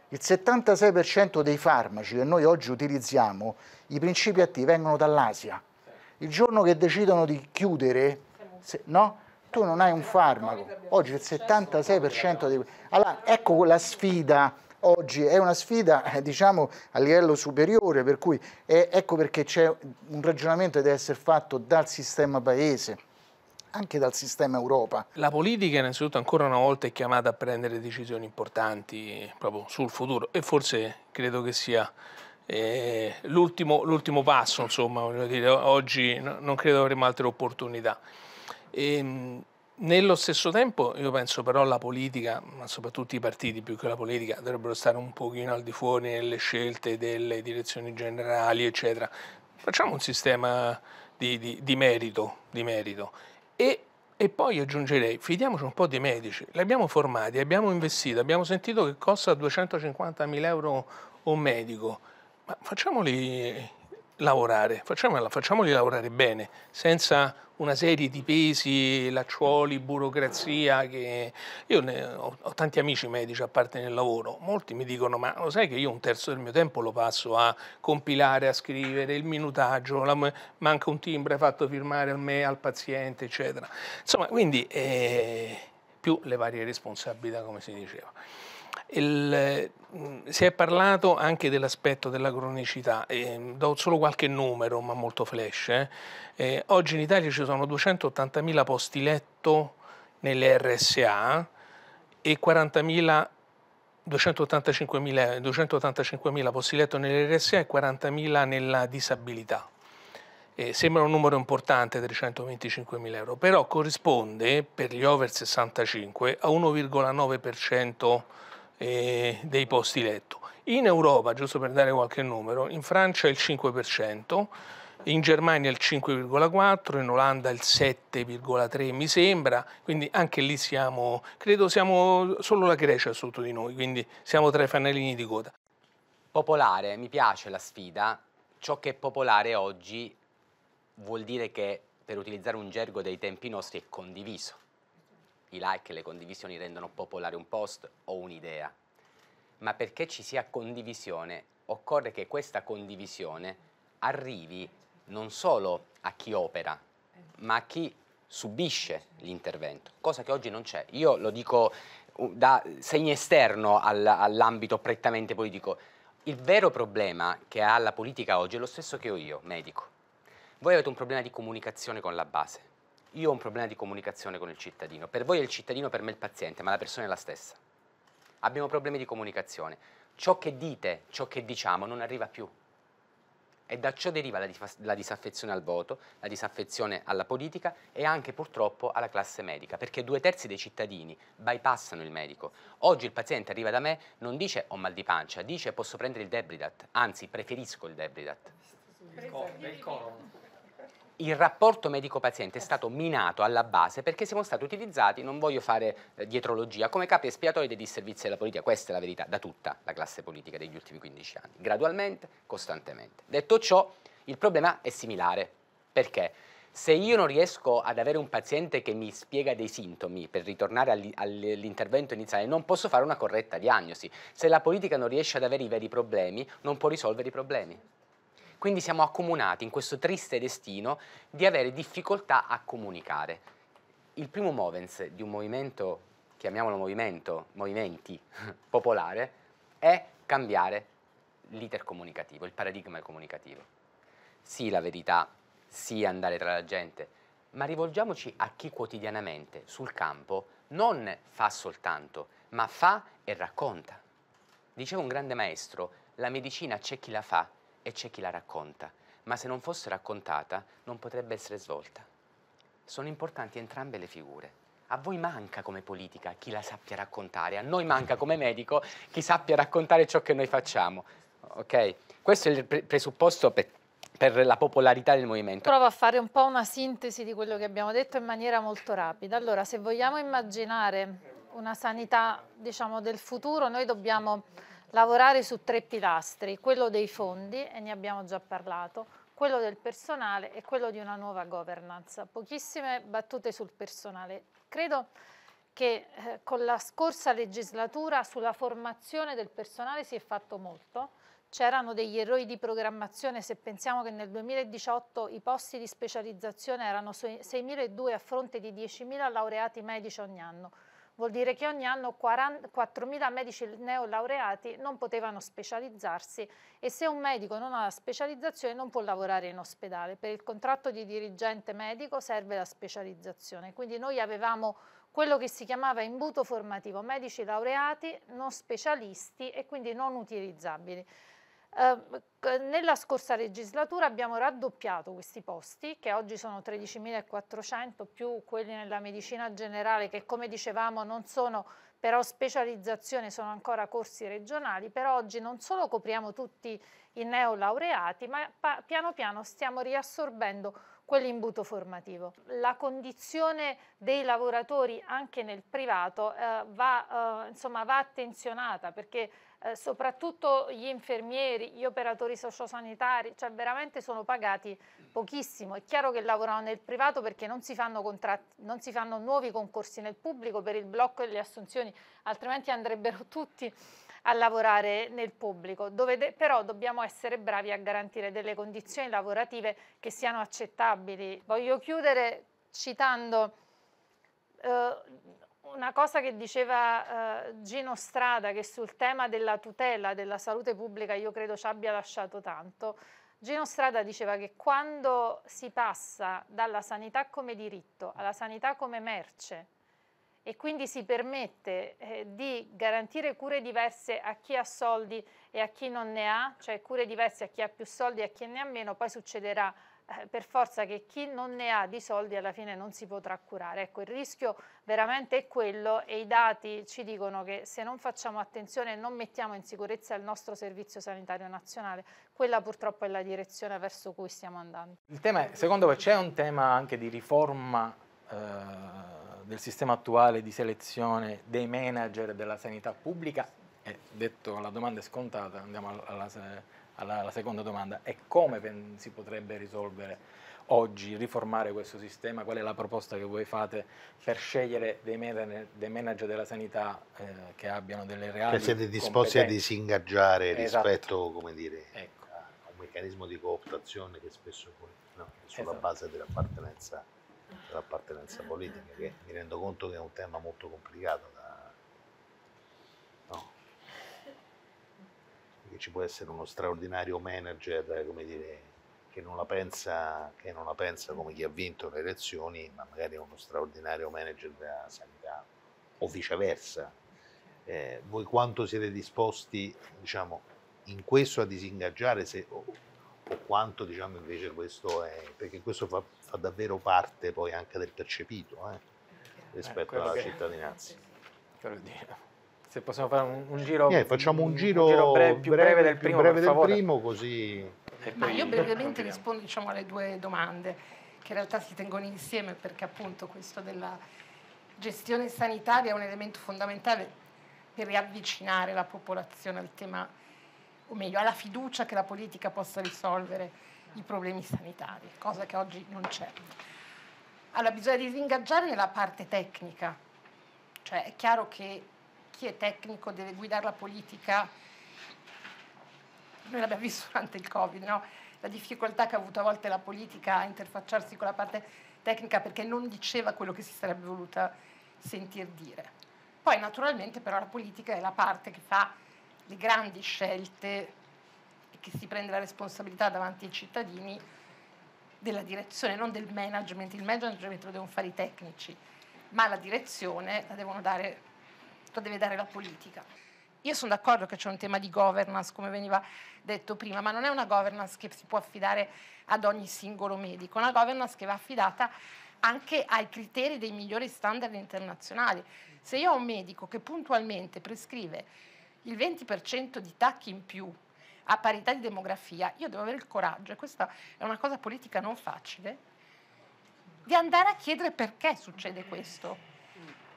Speaker 9: Il 76% dei farmaci che noi oggi utilizziamo, i principi attivi, vengono dall'Asia. Il giorno che decidono di chiudere, se, no? tu non hai un farmaco. Oggi il 76% dei... Allora, ecco la sfida oggi è una sfida eh, diciamo, a livello superiore, per cui è, ecco perché c'è un ragionamento che deve essere fatto dal sistema paese anche dal sistema Europa.
Speaker 10: La politica innanzitutto ancora una volta è chiamata a prendere decisioni importanti proprio sul futuro e forse credo che sia eh, l'ultimo, passo, insomma, dire, oggi no, non credo avremo altre opportunità. E, ehm, nello stesso tempo io penso però alla politica, ma soprattutto i partiti più che la politica, dovrebbero stare un pochino al di fuori nelle scelte delle direzioni generali, eccetera. Facciamo un sistema di, di, di merito, di merito. E, e, poi aggiungerei, fidiamoci un po' dei medici, li abbiamo formati, abbiamo investito, abbiamo sentito che costa 250 mila euro un medico, ma facciamoli lavorare, facciamoli, facciamoli lavorare bene, senza una serie di pesi, lacciuoli, burocrazia che io ho, ho, tanti amici medici a parte nel lavoro, molti mi dicono ma lo sai che io un terzo del mio tempo lo passo a compilare, a scrivere, il minutaggio, la, manca un timbre fatto firmare a me, al paziente eccetera. Insomma quindi eh, più le varie responsabilità come si diceva. Il, mm, si è parlato anche dell'aspetto della cronicità, eh, do solo qualche numero ma molto flash. Eh. Eh, oggi in Italia ci sono 280.000 posti letto nelle RSA e 40.000 285.000, posti letto nelle e 40.000 nella disabilità. Eh, sembra un numero importante, 325.000 euro, però corrisponde per gli over 65 a 1,9% eh, dei posti letto. In Europa, giusto per dare qualche numero, in Francia il 5%, in Germania il 5,4, in Olanda il 7,3 mi sembra, quindi anche lì siamo, credo siamo solo la Grecia sotto di noi, quindi siamo tra i fanalini di coda.
Speaker 11: Popolare, mi piace la sfida, ciò che è popolare oggi vuol dire che, per utilizzare un gergo dei tempi nostri, è condiviso i like e le condivisioni rendono popolare un post o un'idea, ma perché ci sia condivisione occorre che questa condivisione arrivi non solo a chi opera, ma a chi subisce l'intervento, cosa che oggi non c'è. Io lo dico uh, da segno esterno all'ambito prettamente politico. Il vero problema che ha la politica oggi è lo stesso che ho io, medico. Voi avete un problema di comunicazione con la base io ho un problema di comunicazione con il cittadino, per voi è il cittadino, per me è il paziente, ma la persona è la stessa. Abbiamo problemi di comunicazione. Ciò che dite, ciò che diciamo non arriva più. E da ciò deriva la, la disaffezione al voto, la disaffezione alla politica e anche purtroppo alla classe medica, perché due terzi dei cittadini bypassano il medico. Oggi il paziente arriva da me, non dice ho mal di pancia, dice posso prendere il Debridat, anzi preferisco il Debridat.
Speaker 3: Il coro, il coro
Speaker 11: il rapporto medico-paziente è stato minato alla base perché siamo stati utilizzati, non voglio fare eh, dietrologia, come capi espiatori dei disservizi della politica. Questa è la verità da tutta la classe politica degli ultimi 15 anni, gradualmente, costantemente. Detto ciò, il problema è similare. Perché? Se io non riesco ad avere un paziente che mi spiega dei sintomi per ritornare all'intervento iniziale, non posso fare una corretta diagnosi. Se la politica non riesce ad avere i veri problemi, non può risolvere i problemi. Quindi siamo accomunati in questo triste destino di avere difficoltà a comunicare. Il primo movens di un movimento, chiamiamolo movimento, movimenti *laughs* popolare, è cambiare l'iter comunicativo, il paradigma comunicativo. Sì la verità, sì andare tra la gente, ma rivolgiamoci a chi quotidianamente sul campo non fa soltanto, ma fa e racconta. Diceva un grande maestro, la medicina c'è chi la fa e c'è chi la racconta, ma se non fosse raccontata non potrebbe essere svolta. Sono importanti entrambe le figure. A voi manca come politica chi la sappia raccontare, a noi manca come medico chi sappia raccontare ciò che noi facciamo. Okay? Questo è il pre presupposto per per la popolarità del movimento.
Speaker 12: Provo a fare un po' una sintesi di quello che abbiamo detto in maniera molto rapida. Allora, se vogliamo immaginare una sanità diciamo, del futuro, noi dobbiamo lavorare su tre pilastri, quello dei fondi, e ne abbiamo già parlato, quello del personale e quello di una nuova governance. Pochissime battute sul personale. Credo che eh, con la scorsa legislatura sulla formazione del personale si è fatto molto, c'erano degli errori di programmazione se pensiamo che nel 2018 i posti di specializzazione erano 6.200 a fronte di 10.000 laureati medici ogni anno. Vuol dire che ogni anno 4.000 medici neolaureati non potevano specializzarsi e se un medico non ha la specializzazione non può lavorare in ospedale. Per il contratto di dirigente medico serve la specializzazione. Quindi noi avevamo quello che si chiamava imbuto formativo, medici laureati non specialisti e quindi non utilizzabili. Eh, nella scorsa legislatura abbiamo raddoppiato questi posti che oggi sono 13.400 più quelli nella medicina generale che come dicevamo non sono però specializzazione sono ancora corsi regionali, però oggi non solo copriamo tutti i neolaureati, ma piano piano stiamo riassorbendo quell'imbuto formativo. La condizione dei lavoratori anche nel privato eh, va, eh, insomma, va attenzionata perché eh, soprattutto gli infermieri, gli operatori sociosanitari, cioè veramente sono pagati pochissimo. È chiaro che lavorano nel privato perché non si fanno, contratti, non si fanno nuovi concorsi nel pubblico per il blocco delle assunzioni, altrimenti andrebbero *laughs* tutti a lavorare nel pubblico, dove però dobbiamo essere bravi a garantire delle condizioni lavorative che siano accettabili. Voglio chiudere citando eh, una cosa che diceva eh, Gino Strada, che sul tema della tutela della salute pubblica io credo ci abbia lasciato tanto. Gino Strada diceva che quando si passa dalla sanità come diritto alla sanità come merce e quindi si permette eh, di garantire cure diverse a chi ha soldi e a chi non ne ha, cioè cure diverse a chi ha più soldi e a chi ne ha meno, poi succederà eh, per forza che chi non ne ha di soldi alla fine non si potrà curare. Ecco, il rischio veramente è quello e i dati ci dicono che se non facciamo attenzione e non mettiamo in sicurezza il nostro servizio sanitario nazionale, quella purtroppo è la direzione verso cui stiamo andando.
Speaker 3: Il tema è, secondo voi c'è un tema anche di riforma eh, del sistema attuale di selezione dei manager della sanità pubblica? Eh, detto la domanda è scontata, andiamo alla, alla alla, alla seconda domanda, è come si potrebbe risolvere oggi, riformare questo sistema? Qual è la proposta che voi fate per scegliere dei, man- dei manager della sanità eh, che abbiano delle reali Che siete disposti a
Speaker 2: disingaggiare esatto. rispetto, come dire, ecco. a un meccanismo di cooptazione che spesso no, è sulla esatto. base dell'appartenenza, dell'appartenenza politica, che mi rendo conto che è un tema molto complicato ci può essere uno straordinario manager, come dire, che non la pensa, che non la pensa come chi ha vinto le elezioni, ma magari uno straordinario manager della sanità, o viceversa. Eh, voi quanto siete disposti, diciamo, in questo a disingaggiare se, o, o, quanto diciamo invece questo è, perché questo fa, fa davvero parte poi anche del percepito eh, eh rispetto eh, alla che, cittadinanza.
Speaker 3: *laughs* Quello di se possiamo fare un, un giro yeah, facciamo un giro, un giro breve, più breve, breve del primo, breve del primo
Speaker 2: così ma io brevemente rispondo
Speaker 5: diciamo, alle due domande che in realtà si tengono insieme perché appunto questo della gestione sanitaria è un elemento fondamentale per riavvicinare la popolazione al tema o meglio alla fiducia che la politica possa risolvere i problemi sanitari, cosa che oggi non c'è. Allora bisogna disingaggiare nella parte tecnica, cioè è chiaro che chi è tecnico deve guidare la politica. Noi l'abbiamo visto durante il Covid, no? la difficoltà che ha avuto a volte la politica a interfacciarsi con la parte tecnica perché non diceva quello che si sarebbe voluta sentir dire. Poi naturalmente però la politica è la parte che fa le grandi scelte e che si prende la responsabilità davanti ai cittadini della direzione, non del management, il management lo devono fare i tecnici, ma la direzione la devono dare la deve dare la politica. Io sono d'accordo che c'è un tema di governance, come veniva detto prima, ma non è una governance che si può affidare ad ogni singolo medico, è una governance che va affidata anche ai criteri dei migliori standard internazionali. Se io ho un medico che puntualmente prescrive il 20% di tacchi in più a parità di demografia, io devo avere il coraggio, e questa è una cosa politica non facile, di andare a chiedere perché succede questo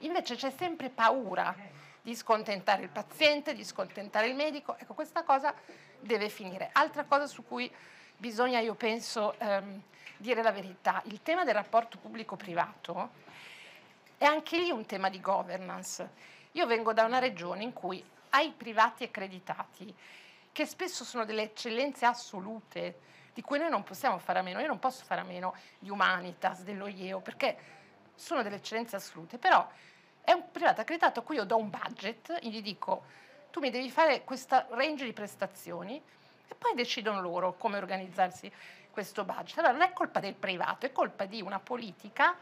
Speaker 5: Invece c'è sempre paura di scontentare il paziente, di scontentare il medico. Ecco, questa cosa deve finire. Altra cosa su cui bisogna, io penso, ehm, dire la verità, il tema del rapporto pubblico-privato è anche lì un tema di governance. Io vengo da una regione in cui ai privati accreditati, che spesso sono delle eccellenze assolute, di cui noi non possiamo fare a meno, io non posso fare a meno di Humanitas, dello IEO, perché sono delle eccellenze assolute, però è un privato accreditato a cui io do un budget, gli dico tu mi devi fare questa range di prestazioni e poi decidono loro come organizzarsi questo budget. Allora non è colpa del privato, è colpa di una politica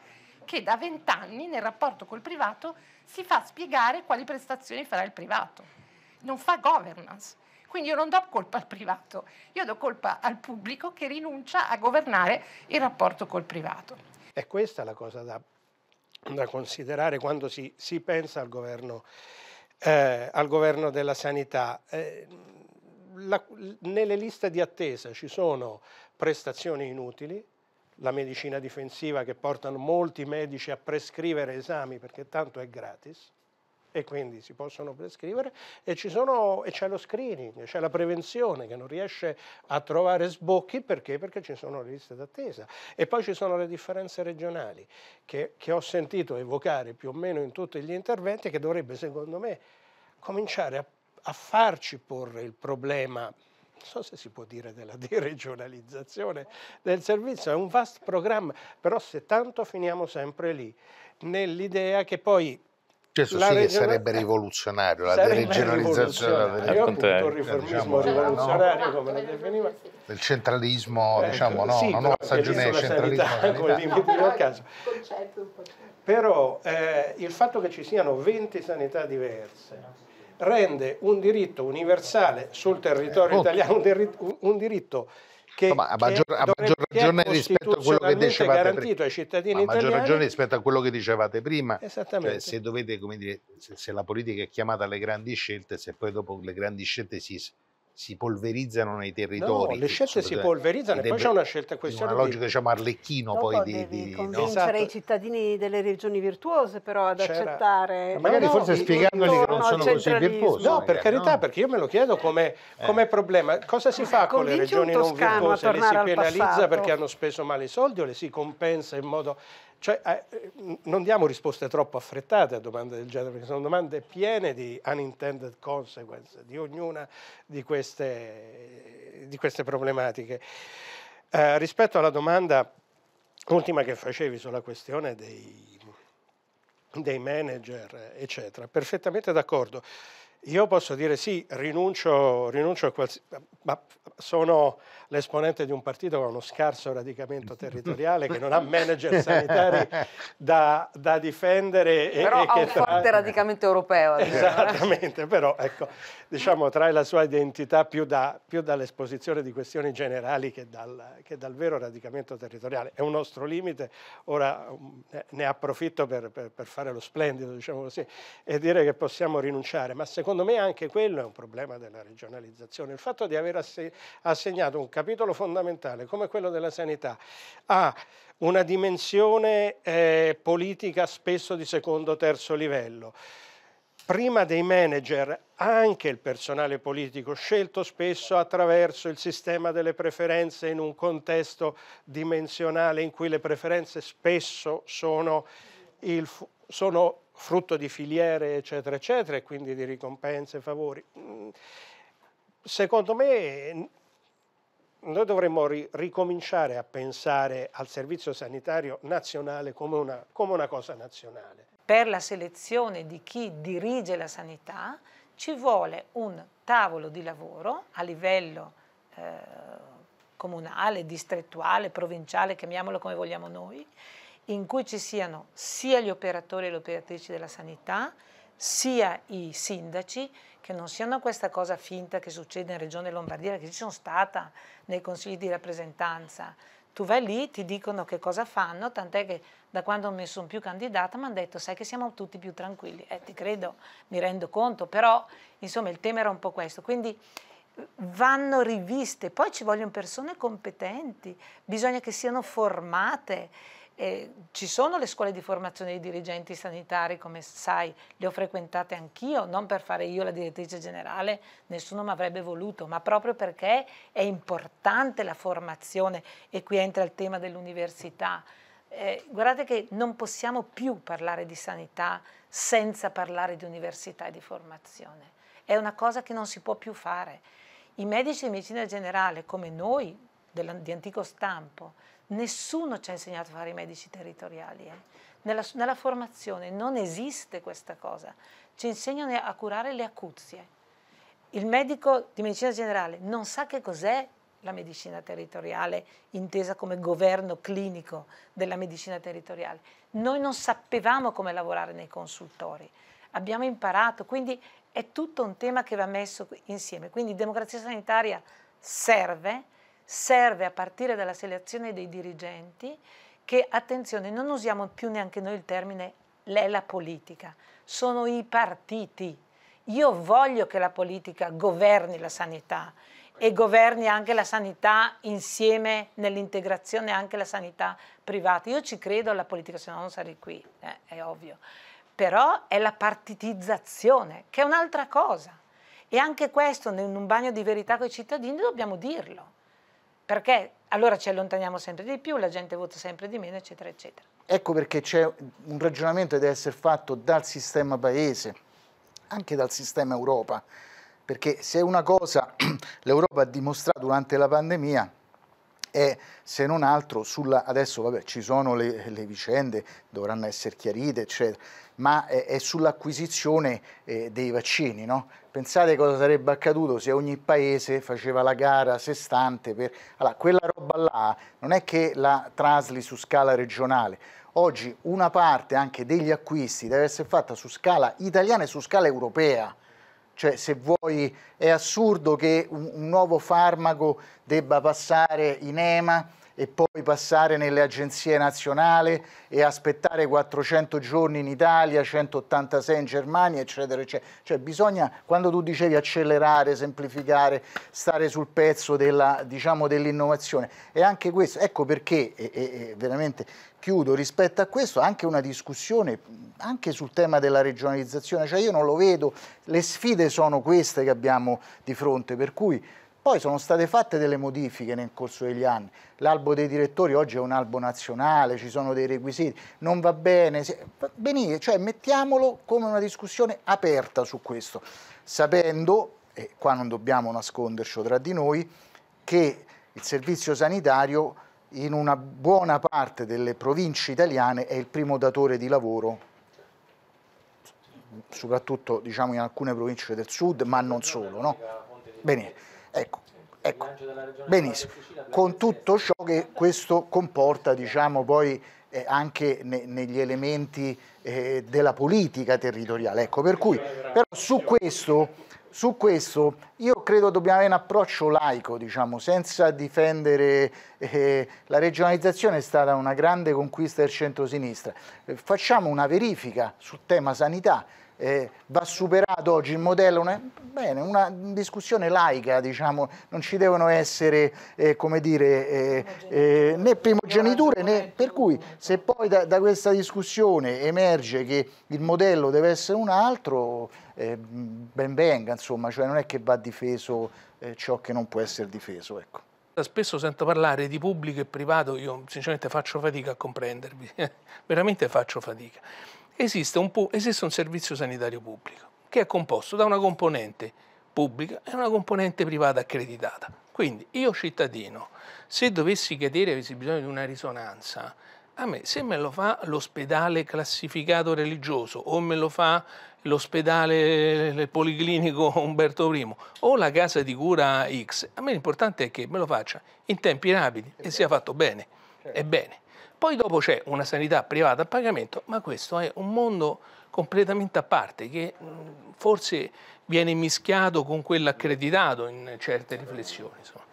Speaker 5: che da vent'anni nel rapporto col privato si fa spiegare quali prestazioni farà il privato, non fa governance. Quindi io non do colpa al privato, io do colpa al pubblico che rinuncia a governare il rapporto col privato.
Speaker 7: È questa la cosa da da considerare quando si, si pensa al governo, eh, al governo, della sanità. Eh, la, nelle liste di attesa ci sono prestazioni inutili, la medicina difensiva che portano molti medici a prescrivere esami perché tanto è gratis, e quindi si possono prescrivere e, sono, e c'è lo screening, c'è la prevenzione che non riesce a trovare sbocchi perché? perché ci sono le liste d'attesa e poi ci sono le differenze regionali che, che ho sentito evocare più o meno in tutti gli interventi che dovrebbe secondo me cominciare a, a farci porre il problema non so se si può dire della deregionalizzazione del servizio, è un vast programma, però se tanto finiamo sempre lì, nell'idea che poi questo la sì che sarebbe
Speaker 2: rivoluzionario, la sarebbe deregionalizzazione. Del... Appunto, il riformismo diciamo, rivoluzionario,
Speaker 7: no, come lo definiva. Del centralismo, ecco, diciamo, no, sì, una nuova stagione di centralismo. Sanità, con limiti del caso. Però eh, il fatto che ci siano 20 sanità diverse rende un diritto universale sul territorio eh, italiano, un, dir un diritto
Speaker 2: che, Insomma, a maggior, a maggior ragione rispetto a quello che dicevate prima, ai
Speaker 7: cittadini a maggior italiani. ragione
Speaker 2: rispetto a quello che dicevate prima, cioè, se, dovete, dire, se, se la politica è chiamata alle grandi scelte, se poi dopo le grandi scelte si, si polverizzano nei territori. No, le scelte si polverizzano e poi c'è una
Speaker 7: scelta questione.
Speaker 2: È Una logica, diciamo, arlecchino no, poi
Speaker 7: di... di convincere
Speaker 2: no? Esatto.
Speaker 6: i cittadini delle regioni virtuose però ad accettare... Ma magari no, forse spiegandogli che non sono così virtuosi. No, per carità,
Speaker 7: perché io me lo chiedo come, eh. come problema. Cosa si fa con le regioni non virtuose? Le si penalizza perché hanno speso male i soldi o le si compensa in modo... Cioè, eh, non diamo risposte troppo affrettate a domande del genere, perché sono domande piene di unintended consequence di ognuna di queste, di queste problematiche. Eh, rispetto alla domanda ultima che facevi sulla questione dei, dei manager, eccetera, perfettamente d'accordo. Io posso dire sì, rinuncio, rinuncio a qualsiasi... ma sono l'esponente di un partito con uno scarso radicamento territoriale che non ha manager sanitari da, da difendere. Però e, ha un tra... forte
Speaker 4: radicamento europeo. Diciamo, eh.
Speaker 7: Esattamente, però ecco, diciamo, trae la sua identità più, da, più dall'esposizione di questioni generali che dal, che dal, vero radicamento territoriale. È un nostro limite, ora mm, ne approfitto per, per, per fare lo splendido, diciamo così, e dire che possiamo rinunciare, ma secondo secondo me anche quello è un problema della regionalizzazione, il fatto di aver assegnato un capitolo fondamentale come quello della sanità a una dimensione eh, politica spesso di secondo o terzo livello prima dei manager anche il personale politico scelto spesso attraverso il sistema delle preferenze in un contesto dimensionale in cui le preferenze spesso sono, il, sono frutto di filiere, eccetera, eccetera, e quindi di ricompense, favori. Mm, secondo me noi dovremmo ri ricominciare a pensare al servizio sanitario nazionale come una, come una cosa nazionale.
Speaker 8: Per la selezione di chi dirige la sanità ci vuole un tavolo di lavoro a livello eh, comunale, distrettuale, provinciale, chiamiamolo come vogliamo noi, in cui ci siano sia gli operatori e le operatrici della sanità, sia i sindaci, che non siano questa cosa finta che succede in Regione Lombardia, che ci sono stata nei consigli di rappresentanza. Tu vai lì, ti dicono che cosa fanno, tant'è che da quando mi sono più candidata mi hanno detto sai che siamo tutti più tranquilli. Eh, ti credo, mi rendo conto, però insomma il tema era un po' questo. Quindi vanno riviste, poi ci vogliono persone competenti, bisogna che siano formate eh, ci sono le scuole di formazione dei dirigenti sanitari, come sai, le ho frequentate anch'io, non per fare io la direttrice generale, nessuno mi avrebbe voluto, ma proprio perché è importante la formazione e qui entra il tema dell'università. Eh, guardate che non possiamo più parlare di sanità senza parlare di università e di formazione. È una cosa che non si può più fare. I medici di medicina generale, come noi, di antico stampo, Nessuno ci ha insegnato a fare i medici territoriali. Eh. Nella, nella, formazione non esiste questa cosa. Ci insegnano a curare le acuzie. Il medico di medicina generale non sa che cos'è la medicina territoriale, intesa come governo clinico della medicina territoriale. Noi non sapevamo come lavorare nei consultori. Abbiamo imparato, quindi è tutto un tema che va messo insieme. Quindi democrazia sanitaria serve, serve a partire dalla selezione dei dirigenti che, attenzione, non usiamo più neanche noi il termine la politica, sono i partiti. Io voglio che la politica governi la sanità e governi anche la sanità insieme nell'integrazione anche la sanità privata. Io ci credo alla politica, se no non sarei qui, eh, è ovvio. Però è la partitizzazione, che è un'altra cosa. E anche questo, in un bagno di verità con i cittadini, dobbiamo dirlo perché allora ci allontaniamo sempre di più, la gente vota sempre di meno, eccetera, eccetera.
Speaker 9: Ecco perché c'è un ragionamento che deve essere fatto dal sistema paese, anche dal sistema Europa, perché se una cosa *clears throat* l'Europa ha dimostrato durante la pandemia è se non altro sulla, adesso vabbè, ci sono le, le vicende, dovranno essere chiarite, eccetera, ma è, è sull'acquisizione eh, dei vaccini. No? Pensate cosa sarebbe accaduto se ogni paese faceva la gara a sé stante. Per... Allora, quella roba là non è che la trasli su scala regionale. Oggi una parte anche degli acquisti deve essere fatta su scala italiana e su scala europea cioè, se vuoi, è assurdo che un, un nuovo farmaco debba passare in EMA e poi passare nelle agenzie nazionali e aspettare 400 giorni in Italia, 186 in Germania, eccetera, eccetera. Cioè bisogna, quando tu dicevi accelerare, semplificare, stare sul pezzo della, diciamo, dell'innovazione, è anche questo. Ecco perché, e, e, veramente chiudo, rispetto a questo anche una discussione anche sul tema della regionalizzazione, cioè io non lo vedo, le sfide sono queste che abbiamo di fronte, per cui poi sono state fatte delle modifiche nel corso degli anni, l'albo dei direttori oggi è un albo nazionale, ci sono dei requisiti, non va bene, benissimo, cioè mettiamolo come una discussione aperta su questo, sapendo, e qua non dobbiamo nasconderci tra di noi, che il servizio sanitario in una buona parte delle province italiane è il primo datore di lavoro soprattutto diciamo, in alcune province del sud, ma non solo. No? Bene. Ecco, ecco. Benissimo. Con tutto ciò che questo comporta, diciamo, poi eh, anche ne, negli elementi eh, della politica territoriale. Ecco, per cui, però su questo, su questo io credo dobbiamo avere un approccio laico, diciamo, senza difendere eh, la regionalizzazione è stata una grande conquista del centro-sinistra. Eh, facciamo una verifica sul tema sanità eh, va superato oggi il modello, una, bene, una discussione laica, diciamo, non ci devono essere eh, come dire, eh, eh, né primogeniture né per cui se poi da, da, questa discussione emerge che il modello deve essere un altro, eh, ben venga, insomma, cioè non è che va difeso eh, ciò che non può essere difeso. Ecco.
Speaker 10: Spesso sento parlare di pubblico e privato, io sinceramente faccio fatica a comprendervi, *laughs* veramente faccio fatica esiste un, esiste un servizio sanitario pubblico che è composto da una componente pubblica e una componente privata accreditata. Quindi io cittadino, se dovessi cadere avessi bisogno di una risonanza, a me se me lo fa l'ospedale classificato religioso o me lo fa l'ospedale policlinico *laughs* Umberto I o la casa di cura X, a me l'importante è che me lo faccia in tempi rapidi e sia fatto bene. È bene. Poi dopo c'è una sanità privata a pagamento, ma questo è un mondo completamente a parte che forse viene mischiato con quello accreditato in certe riflessioni.
Speaker 9: Insomma.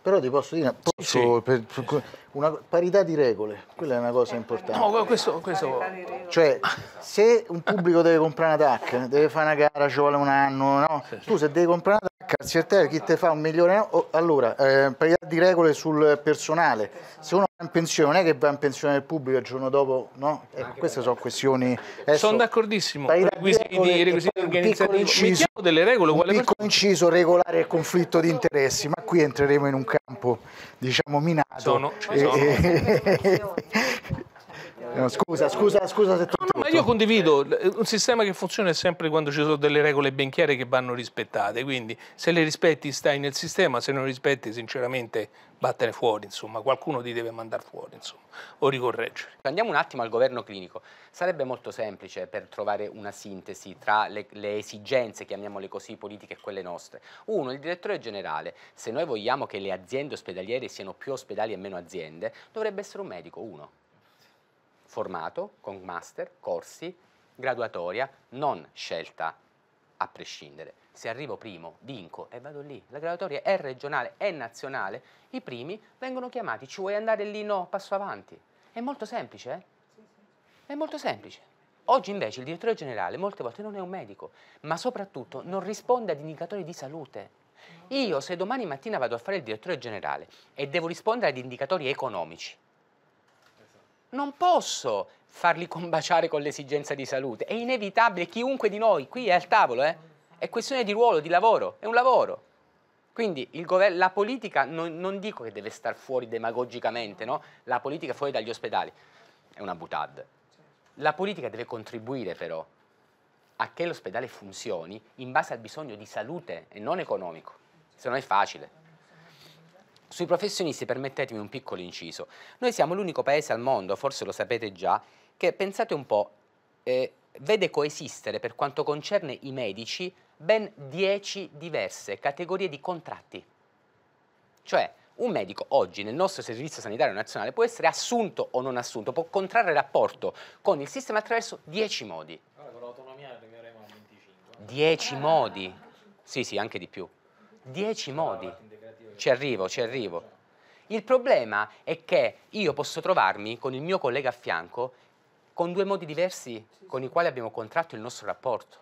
Speaker 9: Però ti posso dire posso, sì. per, per, una parità di regole, quella è una cosa importante.
Speaker 10: No, questo, questo...
Speaker 9: Cioè, se un pubblico deve comprare una TAC, deve fare una gara, ci vuole un anno, no? Tu se devi comprare una Cazziattelli, chi te fa un milione? Oh, allora, eh, parità di regole sul personale. Se uno va in pensione, non è che va in pensione del pubblico il giorno dopo, no? Eh, queste sono questioni... Adesso, sono
Speaker 10: d'accordissimo, i requisiti, di requisiti organizzativi. Inciso, delle regole uguali un piccolo
Speaker 9: per... inciso, regolare il conflitto di interessi, ma qui entreremo in un campo, diciamo, minato. Sono, ci eh, sono. E... Eh, eh, No, eh, scusa, scusa, scusa se no,
Speaker 10: no, ma io condivido, un sistema che funziona è sempre quando ci sono delle regole ben chiare che vanno rispettate, quindi se le rispetti stai nel sistema, se non rispetti sinceramente battere fuori, insomma, qualcuno ti deve mandare fuori, insomma, o
Speaker 11: ricorreggere. Andiamo un attimo al governo clinico. Sarebbe molto semplice per trovare una sintesi tra le, le esigenze, chiamiamole così, politiche e quelle nostre. Uno, il direttore generale, se noi vogliamo che le aziende ospedaliere siano più ospedali e meno aziende, dovrebbe essere un medico, uno formato con master, corsi, graduatoria, non scelta a prescindere. Se arrivo primo, vinco e vado lì. La graduatoria è regionale, è nazionale. I primi vengono chiamati. Ci vuoi andare lì? No, passo avanti. È molto semplice, eh? È molto semplice. Oggi invece il direttore generale molte volte non è un medico, ma soprattutto non risponde ad indicatori di salute. Io se domani mattina vado a fare il direttore generale e devo rispondere ad indicatori economici, non posso farli *laughs* combaciare con l'esigenza di salute. È inevitabile, chiunque di noi qui è al tavolo, eh? è questione di ruolo, di lavoro, è un lavoro. Quindi la politica, non, non, dico che deve star fuori demagogicamente, no? la politica fuori dagli ospedali, è una butad. La politica deve contribuire però a che l'ospedale funzioni in base al bisogno di salute e non economico, se no è facile. Sui professionisti permettetemi un piccolo inciso. Noi siamo l'unico paese al mondo, forse lo sapete già, che pensate un po', eh, vede coesistere per quanto concerne i medici ben 10 diverse categorie di contratti. Cioè, un medico oggi nel nostro servizio sanitario nazionale può essere assunto o non assunto, può contrarre rapporto con il sistema attraverso 10 modi.
Speaker 3: Allora, con l'autonomia arriveremo
Speaker 11: a 25. 10 modi. Sì, sì, anche di più. 10 modi. Ci arrivo, ci arrivo. Il problema è che io posso trovarmi con il mio collega a fianco con due modi diversi con i quali abbiamo contratto il nostro rapporto.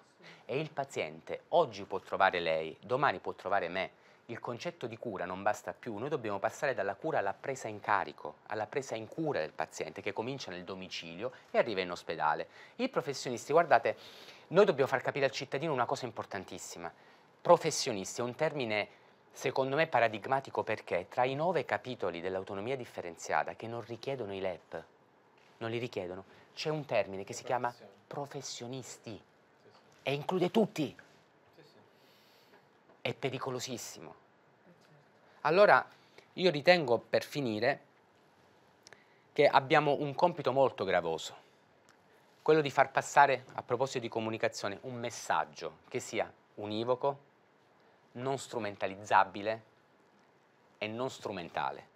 Speaker 11: E il paziente oggi può trovare lei, domani può trovare me. Il concetto di cura non basta più, noi dobbiamo passare dalla cura alla presa in carico, alla presa in cura del paziente che comincia nel domicilio e arriva in ospedale. I professionisti, guardate, noi dobbiamo far capire al cittadino una cosa importantissima. Professionisti è un termine Secondo me è paradigmatico perché tra i nove capitoli dell'autonomia differenziata che non richiedono i LEP, non li richiedono, c'è un termine che si chiama professionisti sì, sì. e include tutti. Sì, è pericolosissimo. Eh, certo. Allora, io ritengo per finire che abbiamo un compito molto gravoso, quello di far passare, a proposito di comunicazione, un messaggio che sia univoco, non strumentalizzabile e non strumentale.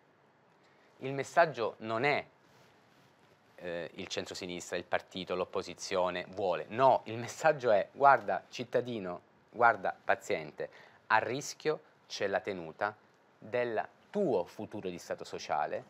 Speaker 11: Il messaggio non è eh, il centrosinistra, il partito, l'opposizione vuole. No, il messaggio è guarda cittadino, guarda paziente, a rischio c'è la tenuta del tuo futuro di Stato sociale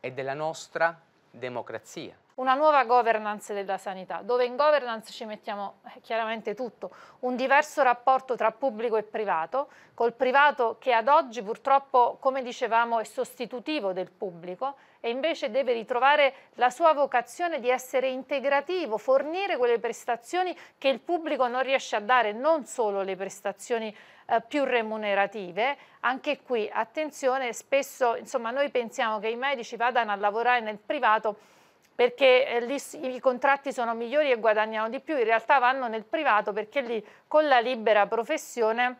Speaker 11: e della nostra democrazia
Speaker 12: una nuova governance della sanità, dove in governance ci mettiamo eh, chiaramente tutto, un diverso rapporto tra pubblico e privato, col privato che ad oggi purtroppo, come dicevamo, è sostitutivo del pubblico e invece deve ritrovare la sua vocazione di essere integrativo, fornire quelle prestazioni che il pubblico non riesce a dare, non solo le prestazioni eh, più remunerative. Anche qui, attenzione, spesso insomma, noi pensiamo che i medici vadano a lavorare nel privato perché eh, lì i contratti sono migliori e guadagnano di più, in realtà vanno nel privato perché lì con la libera professione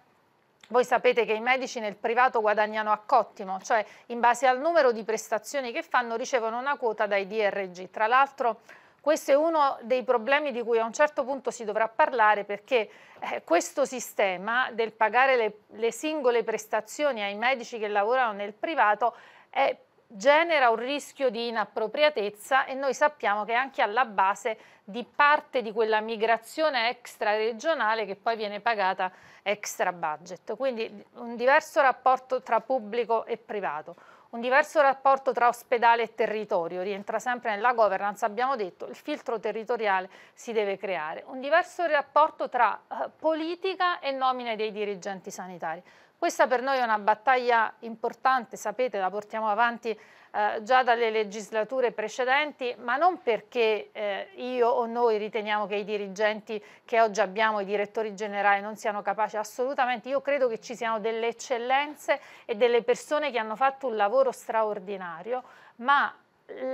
Speaker 12: voi sapete che i medici nel privato guadagnano a cottimo, cioè in base al numero di prestazioni che fanno ricevono una quota dai DRG. Tra l'altro questo è uno dei problemi di cui a un certo punto si dovrà parlare perché eh, questo sistema del pagare le, le singole prestazioni ai medici che lavorano nel privato è genera un rischio di inappropriatezza e noi sappiamo che è anche alla base di parte di quella migrazione extra-regionale che poi viene pagata extra budget. Quindi un diverso rapporto tra pubblico e privato, un diverso rapporto tra ospedale e territorio, rientra sempre nella governance, abbiamo detto, il filtro territoriale si deve creare, un diverso rapporto tra eh, politica e nomine dei dirigenti sanitari. Questa per noi è una battaglia importante, sapete, la portiamo avanti eh, già dalle legislature precedenti, ma non perché eh, io o noi riteniamo che i dirigenti che oggi abbiamo, i direttori generali, non siano capaci, assolutamente. Io credo che ci siano delle eccellenze e delle persone che hanno fatto un lavoro straordinario, ma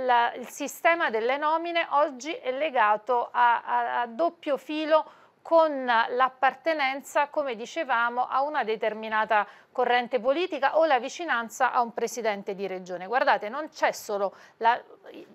Speaker 12: la, il sistema delle nomine oggi è legato a, a, a doppio filo con l'appartenenza, come dicevamo, a una determinata corrente politica o la vicinanza a un presidente di regione. Guardate, non c'è solo la...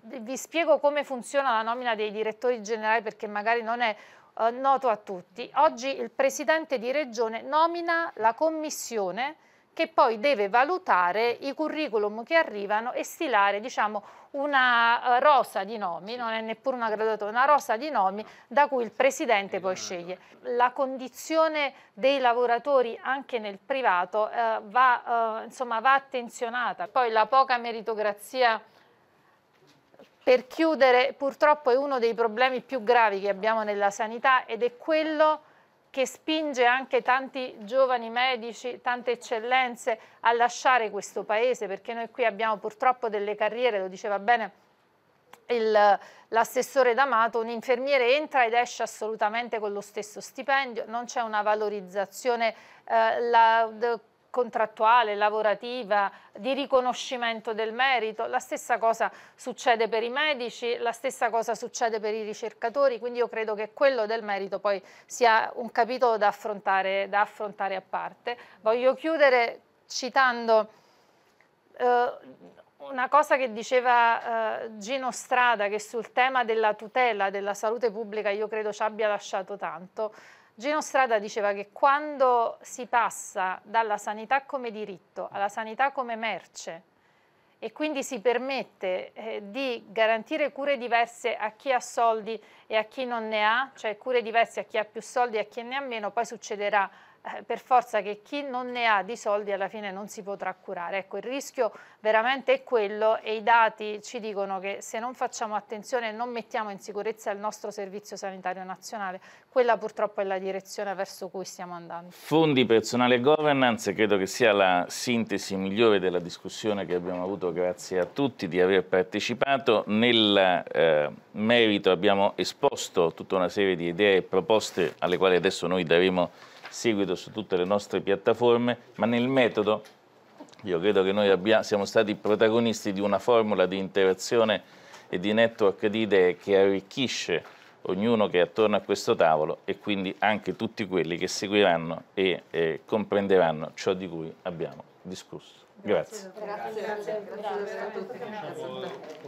Speaker 12: vi spiego come funziona la nomina dei direttori generali perché magari non è eh, noto a tutti. Oggi il presidente di regione nomina la commissione che poi deve valutare i curriculum che arrivano e stilare diciamo, una eh, rosa di nomi, non è neppure una graduatoria, una rosa di nomi da cui il Presidente poi sceglie. La condizione dei lavoratori anche nel privato eh, va, eh, insomma, va attenzionata. Poi la poca meritocrazia per chiudere, purtroppo è uno dei problemi più gravi che abbiamo nella sanità ed è quello che spinge anche tanti giovani medici, tante eccellenze a lasciare questo paese, perché noi qui abbiamo purtroppo delle carriere, lo diceva bene l'assessore D'Amato, un infermiere entra ed esce assolutamente con lo stesso stipendio, non c'è una valorizzazione eh, la, de, contrattuale, lavorativa, di riconoscimento del merito. La stessa cosa succede per i medici, la stessa cosa succede per i ricercatori, quindi io credo che quello del merito poi sia un capitolo da affrontare, da affrontare a parte. Voglio chiudere citando eh, una cosa che diceva eh, Gino Strada, che sul tema della tutela della salute pubblica io credo ci abbia lasciato tanto. Gino Strada diceva che quando si passa dalla sanità come diritto alla sanità come merce e quindi si permette eh, di garantire cure diverse a chi ha soldi e a chi non ne ha, cioè cure diverse a chi ha più soldi e a chi ne ha meno, poi succederà eh, per forza che chi non ne ha di soldi alla fine non si potrà curare. Ecco, il rischio veramente è quello e i dati ci dicono che se non facciamo attenzione e non mettiamo in sicurezza il nostro servizio sanitario nazionale, quella purtroppo è la direzione verso cui stiamo andando.
Speaker 1: Fondi, personale e governance, credo che sia la sintesi migliore della discussione che abbiamo avuto, grazie a tutti di aver partecipato. Nel eh, merito abbiamo esposto tutta una serie di idee e proposte alle quali adesso noi daremo seguito su tutte le nostre piattaforme, ma nel metodo io credo che noi abbiamo, siamo stati protagonisti di una formula di interazione e di network di idee che arricchisce ognuno che è attorno a questo tavolo e quindi anche tutti quelli che seguiranno e eh, comprenderanno ciò di cui abbiamo discusso. Grazie.
Speaker 2: Grazie. Grazie.